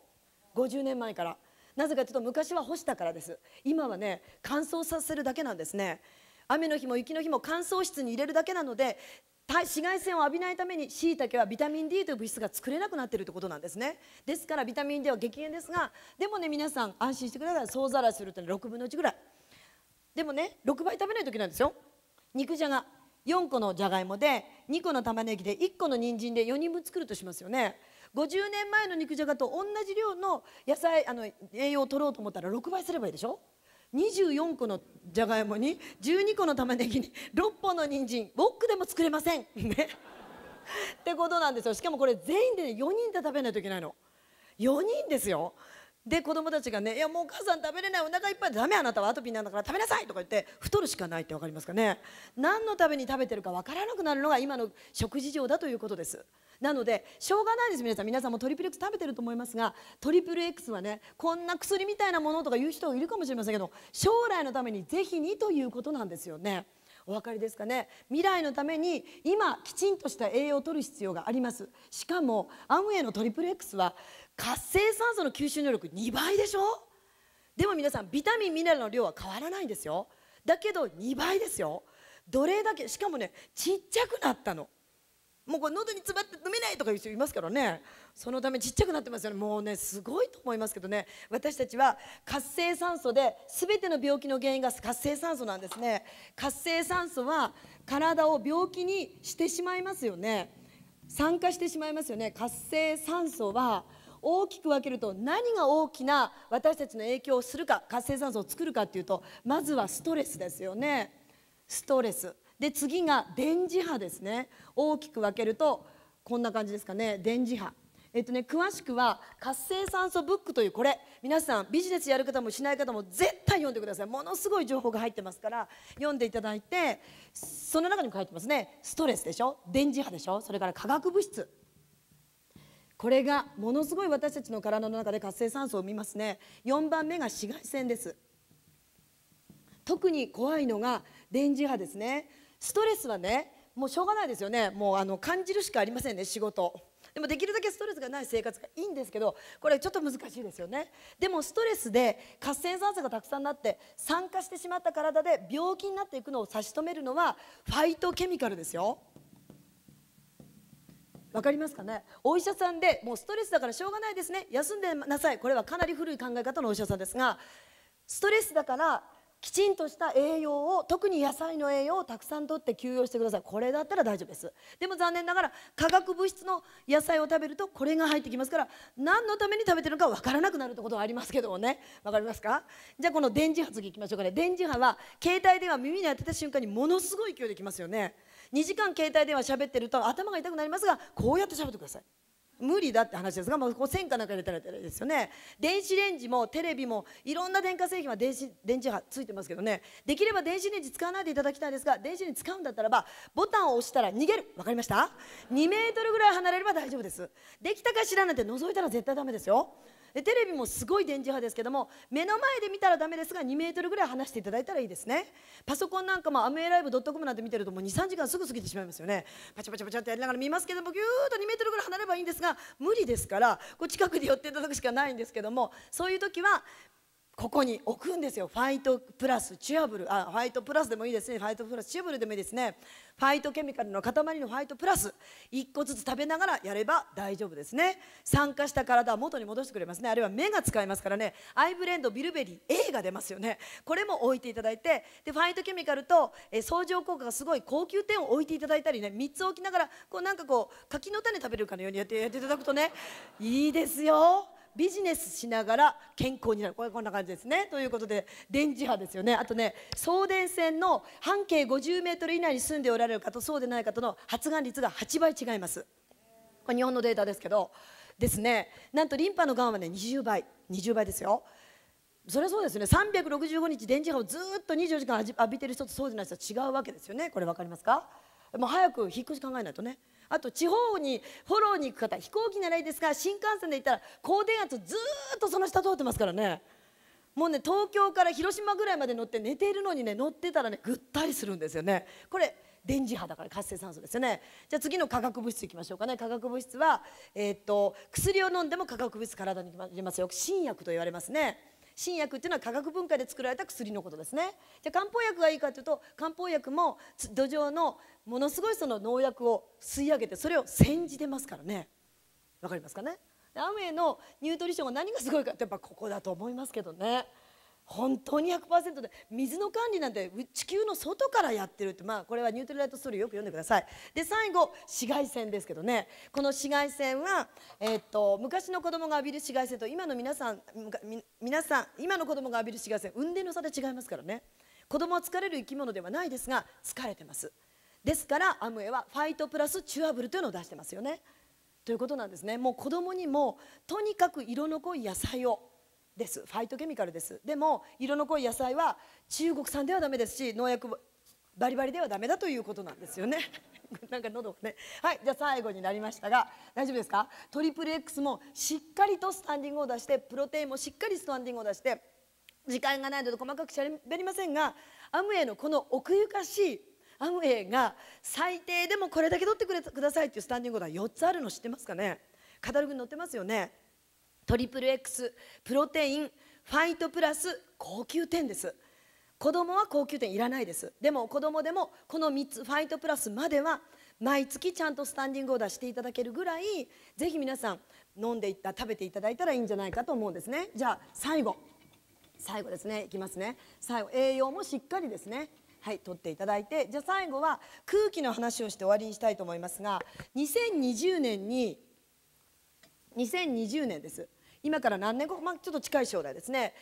50年前からなぜかというと昔は干したからです今はね乾燥させるだけなんですね雨の日も雪の日も乾燥室に入れるだけなので紫外線を浴びないためにしいたけはビタミン D という物質が作れなくなっているということなんですねですからビタミン D は激減ですがでもね皆さん安心してください総ざらしすると6分の1ぐらいでもね6倍食べない時なんですよ肉じゃが4個のじゃがいもで2個の玉ねぎで1個の人参で4人分作るとしますよね50年前の肉じゃがと同じ量の野菜あの栄養を取ろうと思ったら6倍すればいいでしょ24個のじゃがいもに12個の玉ねぎに6本の人参ウォックでも作れませんねってことなんですよしかもこれ全員でね4人で食べないといけないの4人ですよで子供たちがね「いやもうお母さん食べれないお腹いっぱいだめあなたはアトピーなんだから食べなさい」とか言って太るしかないって分かりますかね何のために食べてるか分からなくなるのが今の食事上だということですなのでしょうがないです皆さん皆さんもトリプル X 食べてると思いますがトリプル X はねこんな薬みたいなものとか言う人いるかもしれませんけど将来のためにぜひにということなんですよね。お分かりですかね未来のために今きちんとした栄養を取る必要がありますしかもアムウェイのトリプル X は活性酸素の吸収能力2倍でしょでも皆さんビタミンミネラルの量は変わらないんですよだけど2倍ですよどれだけしかもねちっちゃくなったのもうこれ喉に詰まって飲めないとかいう人いますからねそのためちっちゃくなってますよねもうねすごいと思いますけどね私たちは活性酸素で全ての病気の原因が活性酸素なんですね活性酸素は体を病気にしてしまいますよね酸化してしまいますよね活性酸素は大きく分けると何が大きな私たちの影響をするか活性酸素を作るかっていうとまずはストレスですよねストレスで次が電磁波ですね大きく分けるとこんな感じですかね電磁波えっとね、詳しくは活性酸素ブックというこれ皆さんビジネスやる方もしない方も絶対読んでくださいものすごい情報が入ってますから読んでいただいてその中にも書いてますねストレスでしょ電磁波でしょそれから化学物質これがものすごい私たちの体の中で活性酸素を見ますね4番目が紫外線です特に怖いのが電磁波ですねストレスはねもうしょうがないですよねもうあの感じるしかありませんね仕事でもできるだけストレスがない生活がいいんですけどこれちょっと難しいですよねでもストレスで活性酸素がたくさんなって酸化してしまった体で病気になっていくのを差し止めるのはファイトケミカルですよわかりますかねお医者さんでもうストレスだからしょうがないですね休んでなさいこれはかなり古い考え方のお医者さんですがストレスだからきちんとした栄養を特に野菜の栄養をたくさんとって休養してくださいこれだったら大丈夫ですでも残念ながら化学物質の野菜を食べるとこれが入ってきますから何のために食べてるのか分からなくなるってことはありますけどもね分かりますかじゃあこの電磁波次いきましょうかね電磁波は携帯電話耳に当てた瞬間にものすごい勢いできますよね2時間携帯電話しゃべってると頭が痛くなりますがこうやってしゃべってください無理だって話ですが、まあ、こう線かなんか入れたらですよね電子レンジもテレビもいろんな電化製品は電子電池がついてますけどねできれば電子レンジ使わないでいただきたいですが電子レンジ使うんだったらばボタンを押したら逃げる分かりました2メートルぐらい離れれば大丈夫ですできたかしらなんて覗いたら絶対ダメですよでテレビもすごい電磁波ですけども目の前で見たらダメですが2メートルぐらい離していただいたらいいですねパソコンなんかもアムーライブドットコムなんて見てるともう23時間すぐ過ぎてしまいますよねパチャパチャパチャってやりながら見ますけどもぎゅーっと2メートルぐらい離ればいいんですが無理ですからこう近くで寄っていただくしかないんですけどもそういう時はここに置くんですよファイトプラスチュアブルあファイトプラスでもいいですねファイトプラスチアブルでもいいですねファイトケミカルの塊のファイトプラス1個ずつ食べながらやれば大丈夫ですね酸化した体は元に戻してくれますねあるいは目が使えますからねアイブレンドビルベリー A が出ますよねこれも置いていただいてでファイトケミカルと、え相乗効果がすごい高級点を置いていただいたりね3つ置きながらこうなんかこう柿の種食べるかのようにやってやっていただくとねいいですよビジネスしながら健康になるこれこんな感じですねということで電磁波ですよねあとね送電線の半径50メートル以内に住んでおられる方そうでない方の発がん率が8倍違いますこれ日本のデータですけどですねなんとリンパのがんはね20倍20倍ですよそれはそうですね365日電磁波をずっと24時間浴びてる人とそうでない人は違うわけですよねこれ分かりますかもう早く引っ越し考えないとねあと地方にフォローに行く方飛行機ならいいですが新幹線で行ったら高電圧ずっとその下通ってますからねもうね東京から広島ぐらいまで乗って寝ているのにね乗ってたらねぐったりするんですよねこれ電磁波だから活性酸素ですよねじゃあ次の化学物質いきましょうかね化学物質は、えー、っと薬を飲んでも化学物質体に入れますよ新薬と言われますね新薬っていうのは科学文化で作られた薬のことですねじゃ漢方薬がいいかというと漢方薬も土壌のものすごいその農薬を吸い上げてそれを煎じてますからねわかりますかねアウェイのニュートリションが何がすごいかってやっぱここだと思いますけどね本当に100%で水の管理なんて地球の外からやってるって、まあ、これはニュートラルライトストーリーよく読んでくださいで最後紫外線ですけどねこの紫外線は、えー、っと昔の子供が浴びる紫外線と今の皆さん皆さん今の子供が浴びる紫外線運転の差で違いますからね子供は疲れる生き物ではないですが疲れてますですからアムウェイはファイトプラスチュアブルというのを出してますよねということなんですねもう子供にもとにかく色の濃い野菜をですファイトケミカルですでも色の濃い野菜は中国産ではダメですし農薬バリバリではダメだということなんですよね [laughs] なんか喉ねはいじゃあ最後になりましたが大丈夫ですかトリプル X もしっかりとスタンディングを出してプロテインもしっかりスタンディングを出して時間がないので細かくしゃべりませんがアムウェイのこの奥ゆかしいアムウェイが最低でもこれだけ取ってくれくださいっていうスタンディングオーダー4つあるの知ってますかねカタログに載ってますよねトリプル X プロテインファイトプラス高級店です子供は高級店いらないですでも子供でもこの3つファイトプラスまでは毎月ちゃんとスタンディングオーダーしていただけるぐらいぜひ皆さん飲んでいった食べていただいたらいいんじゃないかと思うんですねじゃあ最後最後ですねいきますね最後栄養もしっかりですねはい取っていただいてじゃあ最後は空気の話をして終わりにしたいと思いますが2020年に2020年です今から何年後、まあ、ちょっと近い将来ですね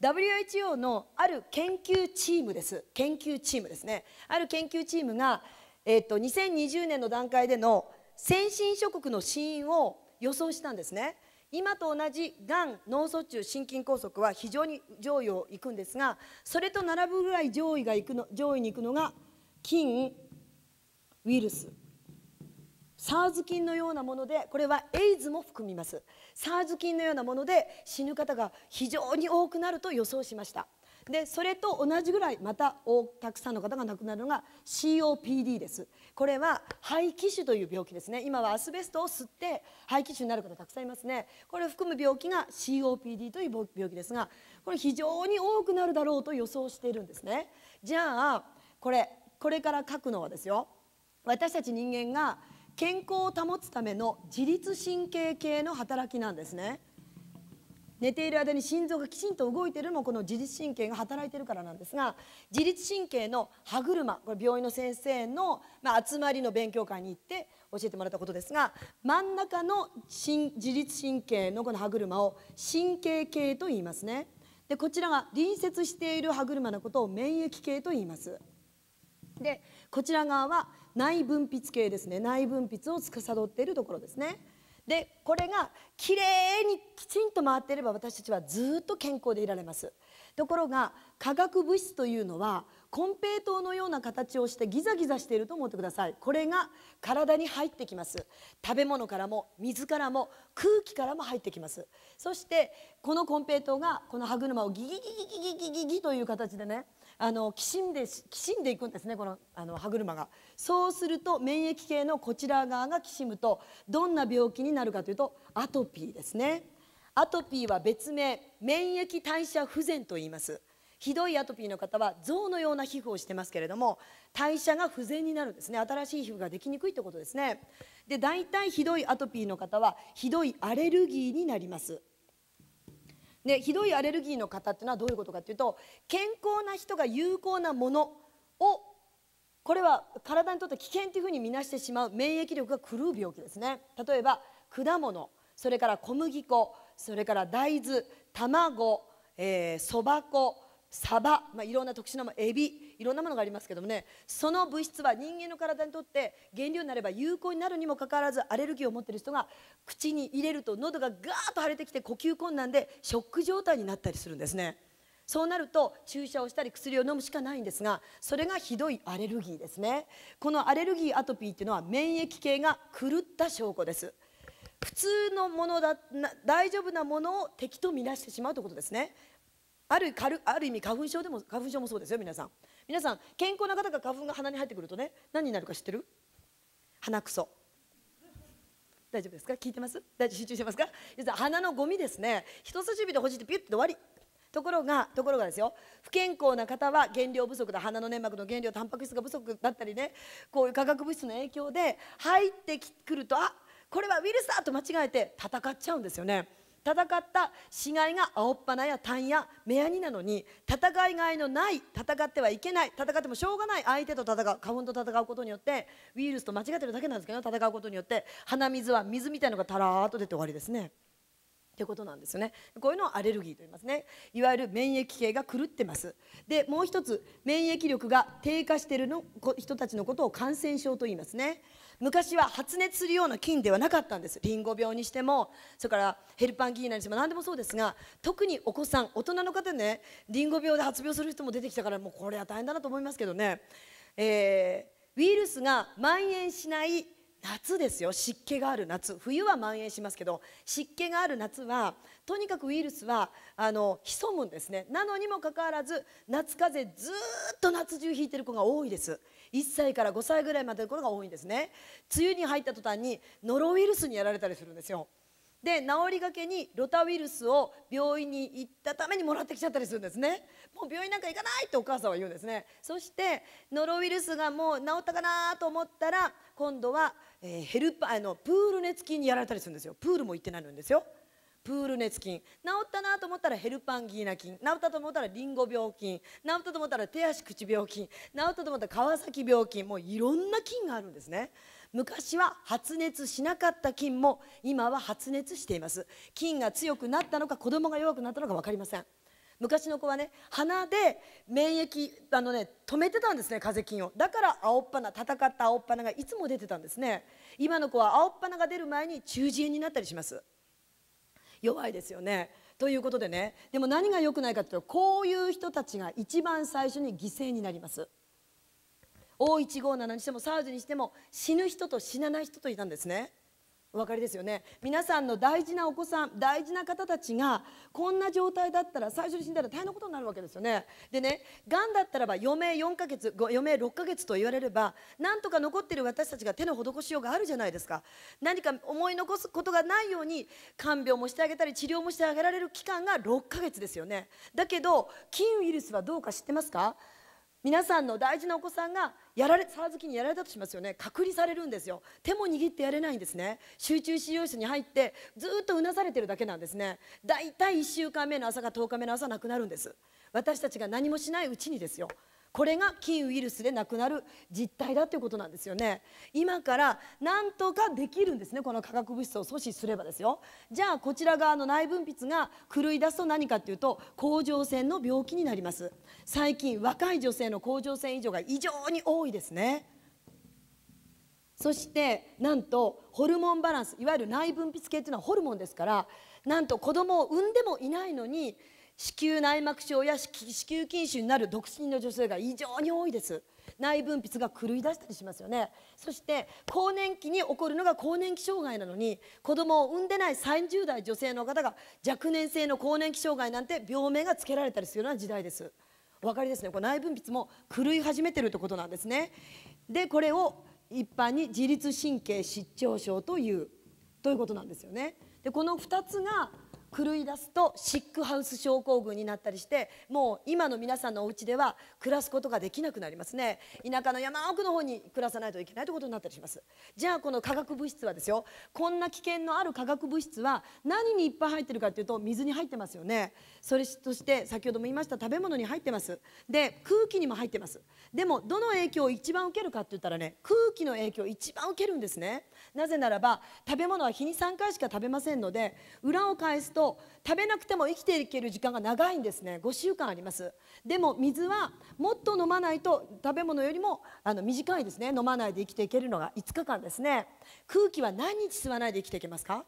WHO のある研究チームです研究チームですねある研究チームが、えー、っと、2020年の段階での先進諸国の死因を予想したんですね今と同じがん脳卒中心筋梗塞は非常に上位をいくんですがそれと並ぶぐらい上位がいくの上位に行くのが菌ウイルス SARS 菌のようなものでこれはエイズも含みますサーズ菌のようなもので死ぬ方が非常に多くなると予想しましたでそれと同じぐらいまたたくさんの方が亡くなるのが COPD ですこれは肺気腫という病気ですね今はアスベストを吸って肺気腫になる方たくさんいますねこれを含む病気が COPD という病気ですがこれ非常に多くなるだろうと予想しているんですねじゃあこれこれから書くのはですよ私たち人間が健康を保つための自律神経系の働きなんですね寝ている間に心臓がきちんと動いてるのもこの自律神経が働いてるからなんですが自律神経の歯車これ病院の先生の、まあ、集まりの勉強会に行って教えてもらったことですが真ん中の自律神経のこの歯車を神経系と言いますねでこちらが隣接している歯車のことを免疫系と言いますでこちら側は内分泌系ですね内分泌を司っているところですねでこれがきれいにきちんと回っていれば私たちはずっと健康でいられますところが化学物質というのはコンペイトーのような形をしてギザギザしていると思ってくださいこれが体に入ってきます食べ物からも水からも空気からも入ってきますそしてこのコンペイトーがこの歯車をギギギギギギギギという形でねあのきしんできしんでいくんですねこのあの歯車がそうすると免疫系のこちら側がきしむとどんな病気になるかというとアトピーですねアトピーは別名免疫代謝不全と言いますひどいアトピーの方は象のような皮膚をしてますけれども代謝が不全になるんですね新しい皮膚ができにくいってことですねで大体ひどいアトピーの方はひどいアレルギーになりますね、ひどいアレルギーの方っていうのはどういうことかっていうと健康な人が有効なものをこれは体にとって危険というふうに見なしてしまう免疫力が狂う病気ですね例えば果物それから小麦粉それから大豆卵そば粉サバ、まあ、いろんな特殊なもエビいろんなものがありますけどもねその物質は人間の体にとって原料になれば有効になるにもかかわらずアレルギーを持ってる人が口に入れると喉がガーッと腫れてきて呼吸困難でショック状態になったりするんですね。そうなると注射をしたり薬を飲むしかないんですがそれがひどいアレルギーですねこのアレルギーアトピーっていうのは免疫系が狂った証拠です普通のものだ大丈夫なものを敵と見なしてしまうということですねあるある意味花粉症でも花粉症もそうですよ皆さん皆さん健康な方が花粉が鼻に入ってくるとね何になるか知ってる鼻くそ大丈夫ですか聞いてます大丈夫集中してますか実は鼻のゴミですね一筋指でほじってピュッて終わりところがところがですよ不健康な方は原料不足だ鼻の粘膜の原料タンパク質が不足だったりねこういう化学物質の影響で入ってくるとあこれはウイルスだと間違えて戦っちゃうんですよね戦った死骸が青っ鼻や痰や目やになのに戦いがいのない戦ってはいけない戦ってもしょうがない相手と戦う花粉と戦うことによってウイルスと間違ってるだけなんですけど戦うことによって鼻水は水みたいのがたらーっと出て終わりですね。ってことなんですよねこういうのをアレルギーと言いますねいわゆる免疫系が狂ってますでもう一つ免疫力が低下しているの人たちのことを感染症と言いますね昔は発熱するような菌ではなかったんですリンゴ病にしてもそれからヘルパンギーナにしても何でもそうですが特にお子さん大人の方ねリンゴ病で発病する人も出てきたからもうこれは大変だなと思いますけどね、えー、ウイルスが蔓延しない夏ですよ湿気がある夏冬は蔓延しますけど湿気がある夏はとにかくウイルスはあの潜むんですねなのにもかかわらず夏風邪ずっと夏中引いてる子が多いです1歳から5歳ぐらいまでの頃が多いんですね梅雨に入った途端にノロウイルスにやられたりするんですよで治りがけにロタウイルスを病院に行ったためにもらってきちゃったりするんですねもう病院なんか行かないってお母さんは言うんですねそしてノロウイルスがもう治ったかなと思ったら今度は、ヘルパーのプール熱菌にやられたりするんですよプールも行ってないんですよプール熱菌治ったなと思ったらヘルパンギーナ菌治ったと思ったらリンゴ病菌治ったと思ったら手足口病菌治ったと思ったら川崎病菌もういろんな菌があるんですね昔は発熱しなかった菌も今は発熱しています菌が強くなったのか子供が弱くなったのか分かりません昔の子はね鼻で免疫あのね止めてたんですね風邪菌をだから青っ鼻戦った青っ鼻がいつも出てたんですね今の子は青っ鼻が出る前に中耳炎になったりします弱いですよね。ということでねでも何が良くないかというとこういう人たちが一番最初に犠牲になります。O157 にしてもサウジにしても死ぬ人と死なない人といたんですね。お分かりですよね皆さんの大事なお子さん大事な方たちがこんな状態だったら最初に死んだら大変なことになるわけですよねでねがんだったらば余命4ヶ月余命6ヶ月と言われればなんとか残ってる私たちが手の施しようがあるじゃないですか何か思い残すことがないように看病もしてあげたり治療もしてあげられる期間が6ヶ月ですよねだけど金ウイルスはどうか知ってますか皆さんの大事なお子さんがやられ皿好きにやられたとしますよね隔離されるんですよ手も握ってやれないんですね集中使用室に入ってずっとうなされてるだけなんですねだいたい1週間目の朝が10日目の朝なくなるんです私たちが何もしないうちにですよこれがキウイルスでなくなる実態だということなんですよね今からなんとかできるんですねこの化学物質を阻止すればですよじゃあこちら側の内分泌が狂い出すと何かっていうと甲状腺の病気になります最近若い女性の甲状腺異常が異常に多いですねそしてなんとホルモンバランスいわゆる内分泌系っていうのはホルモンですからなんと子供を産んでもいないのに子宮内膜症や子宮筋腫になる独身の女性が異常に多いです内分泌が狂い出したりしますよねそして更年期に起こるのが更年期障害なのに子供を産んでない30代女性の方が若年性の更年期障害なんて病名がつけられたりするような時代ですお分かりですねこれ内分泌も狂い始めてるってことなんですねでこれを一般に自律神経失調症というということなんですよねでこの2つが狂い出すとシックハウス症候群になったりしてもう今の皆さんのお家では暮らすことができなくなりますね田舎の山奥の方に暮らさないといけないということになったりしますじゃあこの化学物質はですよこんな危険のある化学物質は何にいっぱい入ってるかというと水に入ってますよねそれとして先ほども言いました食べ物に入ってますで空気にも入ってますでもどの影響を一番受けるかって言ったらね空気の影響を一番受けるんですねなぜならば食べ物は日に3回しか食べませんので裏を返すとと食べなくても生きていける時間が長いんですね5週間ありますでも水はもっと飲まないと食べ物よりもあの短いですね飲まないで生きていけるのが5日間ですね空気は何日吸わないで生きていけますか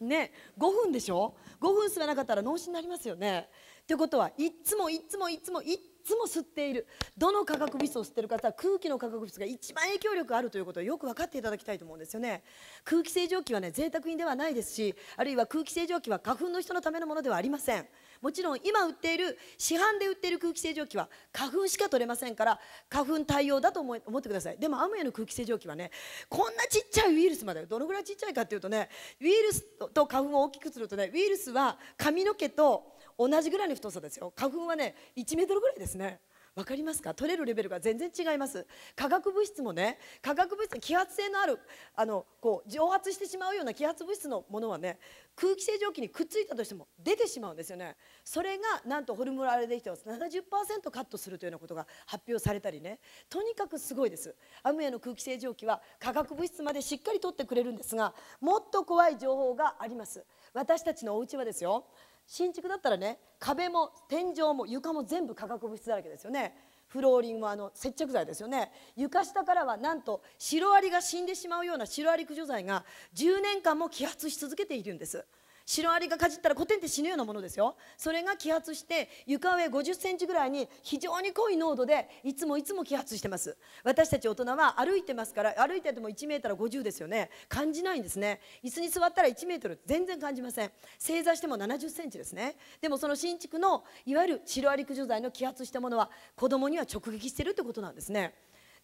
ね5分でしょ5分吸わなかったら脳死になりますよねってことはいっつもいっつもいっつもいっつも吸っているどの化学物質を吸ってる方は空気の化学物質が一番影響力があるということをよく分かっていただきたいと思うんですよね空気清浄機はね贅沢品ではないですしあるいは空気清浄機は花粉の人のためのものではありませんもちろん今売っている市販で売っている空気清浄機は花粉しか取れませんから花粉対応だと思ってくださいでもアムエの空気清浄機はねこんなちっちゃいウイルスまでどのぐらいちっちゃいかっていうとねウイルスと花粉を大きくするとねウイルスは髪の毛と同じぐらいの太さですよ花粉はね1メートルぐらいですね分かりますか取れるレベルが全然違います化学物質もね化学物質揮発性のあるあのこう蒸発してしまうような揮発物質のものはね空気清浄機にくっついたとしても出てしまうんですよねそれがなんとホルモラアレデキテを70%カットするというようなことが発表されたりねとにかくすごいですアムエの空気清浄機は化学物質までしっかりとってくれるんですがもっと怖い情報があります私たちのお家はですよ新築だったらね壁も天井も床も全部化学物質だらけですよねフローリングはあの接着剤ですよね床下からはなんとシロアリが死んでしまうようなシロアリ駆除剤が10年間も揮発し続けているんですシロアリがかじったらコテンって死ぬようなものですよそれが揮発して床上5 0センチぐらいに非常に濃い濃度でいつもいつも揮発してます私たち大人は歩いてますから歩いてても1メートル50ですよね感じないんですね椅子に座ったら1メートル全然感じません正座しても7 0センチですねでもその新築のいわゆるシロアリ駆除剤の揮発したものは子供には直撃してるってことなんですね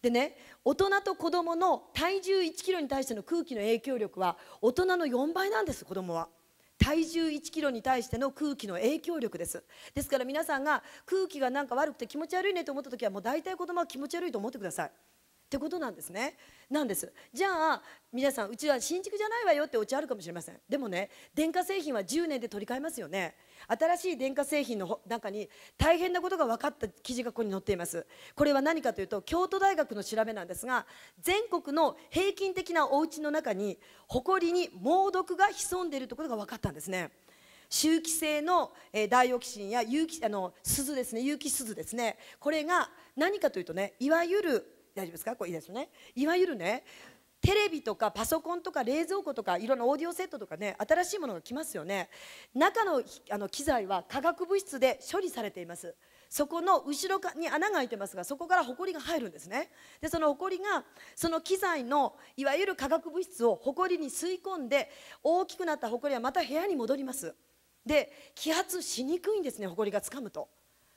でね大人と子供の体重1キロに対しての空気の影響力は大人の4倍なんです子供は。体重1キロに対しての空気の影響力ですですから皆さんが空気がなんか悪くて気持ち悪いねと思った時はもう大体子供は気持ち悪いと思ってくださいってことなんですねなんですじゃあ皆さんうちは新築じゃないわよってお家あるかもしれませんでもね電化製品は10年で取り替えますよね新しい電化製品の中に大変なことが分かった記事がここに載っていますこれは何かというと京都大学の調べなんですが全国の平均的なお家の中に埃に猛毒が潜んでいるところが分かったんですね周期性のダイオキシンや有機あの鈴ですね有機鈴ですねこれが何かというとねいわゆる大丈夫ですかこれいいですねいわゆるねテレビとかパソコンとか冷蔵庫とかいろんなオーディオセットとかね新しいものが来ますよね中のあの機材は化学物質で処理されていますそこの後ろに穴が開いてますがそこからホコリが入るんですねでそのホコリがその機材のいわゆる化学物質をホコリに吸い込んで大きくなったホコリはまた部屋に戻りますで揮発しにくいんですねホコリがつかむと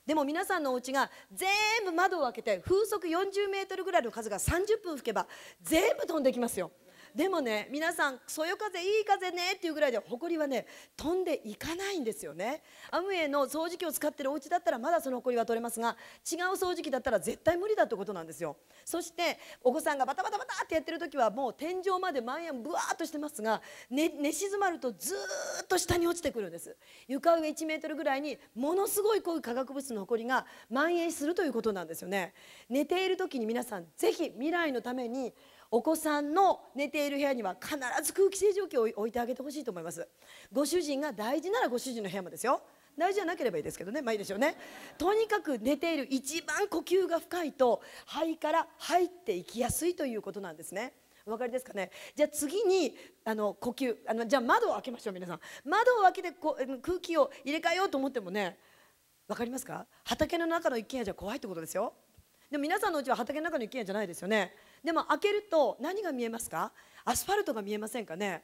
でも皆さんのお家が全部窓を開けて風速40メートルぐらいの風が30分吹けば全部飛んできますよでもね皆さんそよ風いい風ねっていうぐらいで埃はね飛んでいかないんですよねアムウェイの掃除機を使ってるお家だったらまだその埃は取れますが違う掃除機だったら絶対無理だってことなんですよそしてお子さんがバタバタバタってやってる時はもう天井まで蔓延ぶわーっとしてますが、ね、寝静まるとずっと下に落ちてくるんです床上1メートルぐらいにものすごい濃い化学物の埃が蔓延するということなんですよね寝ている時に皆さんぜひ未来のためにお子さんの寝ている部屋には必ず空気清浄機を置いてあげてほしいと思いますご主人が大事ならご主人の部屋もですよ大事じゃなければいいですけどねまあいいでしょうねとにかく寝ている一番呼吸が深いと肺から入っていきやすいということなんですねお分かりですかねじゃあ次にあの呼吸あのじゃあ窓を開けましょう皆さん窓を開けてこ空気を入れ替えようと思ってもね分かりますか畑の中の一軒家じゃ怖いってことですよでも皆さんのうちは畑の中の一軒家じゃないですよねでも開けると何が見えますかアスファルトが見えませんかね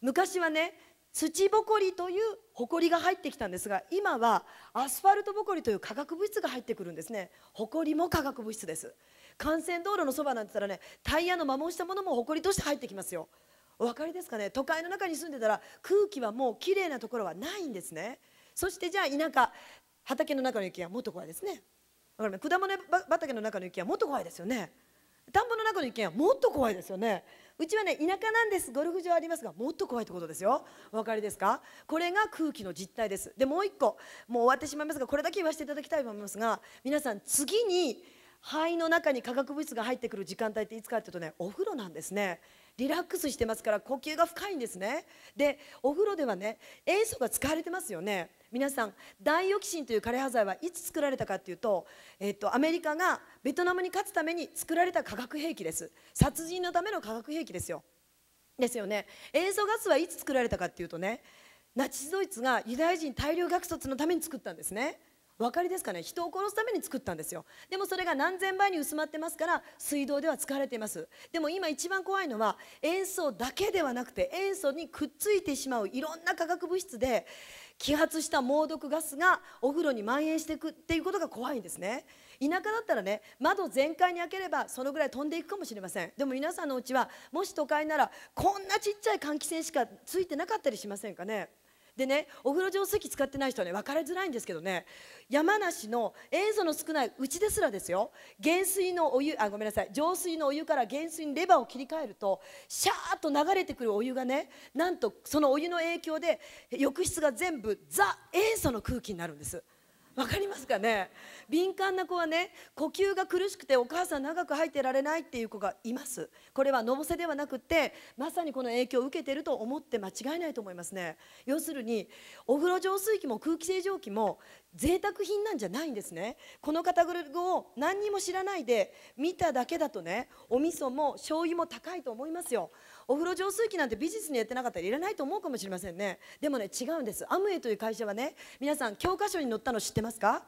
昔はね土ぼこりというほこりが入ってきたんですが今はアスファルトぼこりという化学物質が入ってくるんですねほこりも化学物質です幹線道路のそばなんて言ったらねタイヤの摩耗したものもほこりとして入ってきますよお分かりですかね都会の中に住んでたら空気はもうきれいなところはないんですねそしてじゃあ田舎畑の中の雪はもっと怖いですね果物畑の中の雪はもっと怖いですよね田んぼの中の一軒家もっと怖いですよねうちはね田舎なんですゴルフ場ありますがもっと怖いってことですよお分かりですかこれが空気の実態ですでもう一個もう終わってしまいますがこれだけ言わせていただきたいと思いますが皆さん次に肺の中に化学物質が入ってくる時間帯っていつかっていうとねお風呂なんですねリラックスしてますから呼吸が深いんですねでお風呂ではね塩素が使われてますよね皆さんダイオキシンという枯葉剤はいつ作られたかっていうと、えっと、アメリカがベトナムに勝つために作られた化学兵器です殺人のための化学兵器ですよですよね塩素ガスはいつ作られたかっていうとねナチスドイツがユダヤ人大量虐殺のために作ったんですね分かりですかね人を殺すために作ったんですよでもそれが何千倍に薄まってますから水道では使われていますでも今一番怖いのは塩素だけではなくて塩素にくっついてしまういろんな化学物質で揮発した猛毒ガスがお風呂に蔓延していくっていうことが怖いんですね田舎だったらね窓全開に開ければそのぐらい飛んでいくかもしれませんでも皆さんのうちはもし都会ならこんなちっちゃい換気扇しかついてなかったりしませんかねでねお風呂浄水器使ってない人はね分かりづらいんですけどね山梨の塩素の少ないうちですらですよ減水のお湯あごめんなさい浄水のお湯から減水にレバーを切り替えるとシャーッと流れてくるお湯がねなんとそのお湯の影響で浴室が全部ザ塩素の空気になるんです。分かりますかね敏感な子はね呼吸が苦しくてお母さん長く入ってられないっていう子がいますこれはのぼせではなくってまさにこの影響を受けてると思って間違いないと思いますね要するにお風呂浄水器も空気清浄機も贅沢品なんじゃないんですねこのカタログを何にも知らないで見ただけだとねお味噌も醤油も高いと思いますよお風呂浄水器なんてビジネスにやってなかったらいらないと思うかもしれませんねでもね違うんですアムウェイという会社はね皆さん教科書に載ったの知ってますか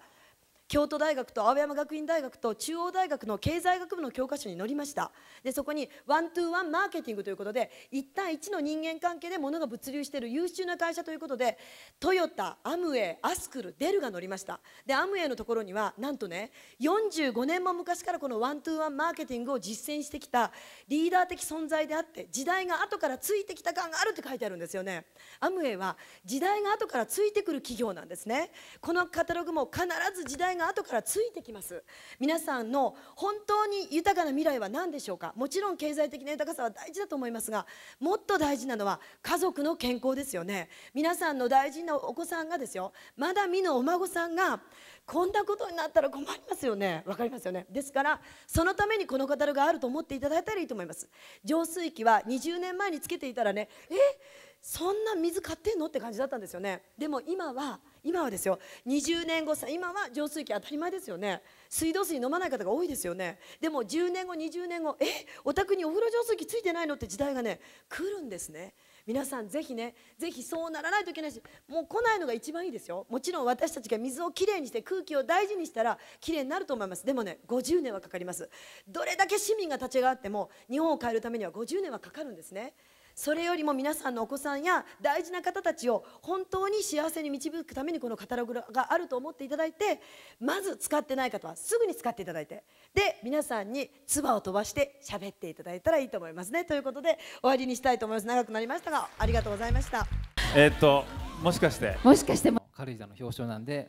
京都大学と青山学院大学と中央大学の経済学部の教科書に載りましたでそこにワントゥーワンマーケティングということで1対1の人間関係で物が物流している優秀な会社ということでトヨタアムウェイアスクルデルが載りましたでアムウェイのところにはなんとね45年も昔からこのワントゥーワンマーケティングを実践してきたリーダー的存在であって時代が後からついてきた感があるって書いてあるんですよねアムウェイは時代が後からついてくる企業なんですねこのカタログも必ず時代が後からついてきます皆さんの本当に豊かな未来は何でしょうかもちろん経済的な豊かさは大事だと思いますがもっと大事なのは家族の健康ですよね皆さんの大事なお子さんがですよまだ見のお孫さんがこんなことになったら困りますよね分かりますよねですからそのためにこの語るがあると思っていただいたらいいと思います浄水器は20年前につけていたらねえそんな水買ってんのって感じだったんですよねでも今は今はですよ20年後さ今は浄水器当たり前ですよね水道水飲まない方が多いですよねでも10年後20年後えお宅にお風呂浄水器ついてないのって時代がね来るんですね皆さんぜひねぜひそうならないといけないしもう来ないのが一番いいですよもちろん私たちが水をきれいにして空気を大事にしたらきれいになると思いますでもね50年はかかりますどれだけ市民が立ち上がっても日本を変えるためには50年はかかるんですねそれよりも皆さんのお子さんや大事な方たちを本当に幸せに導くためにこのカタログがあると思っていただいてまず使ってない方はすぐに使っていただいてで皆さんに唾を飛ばして喋っていただいたらいいと思いますねということで終わりにしたいと思います長くなりましたがありがとうございましたえっともしかしてもしかして軽井沢の表彰なんで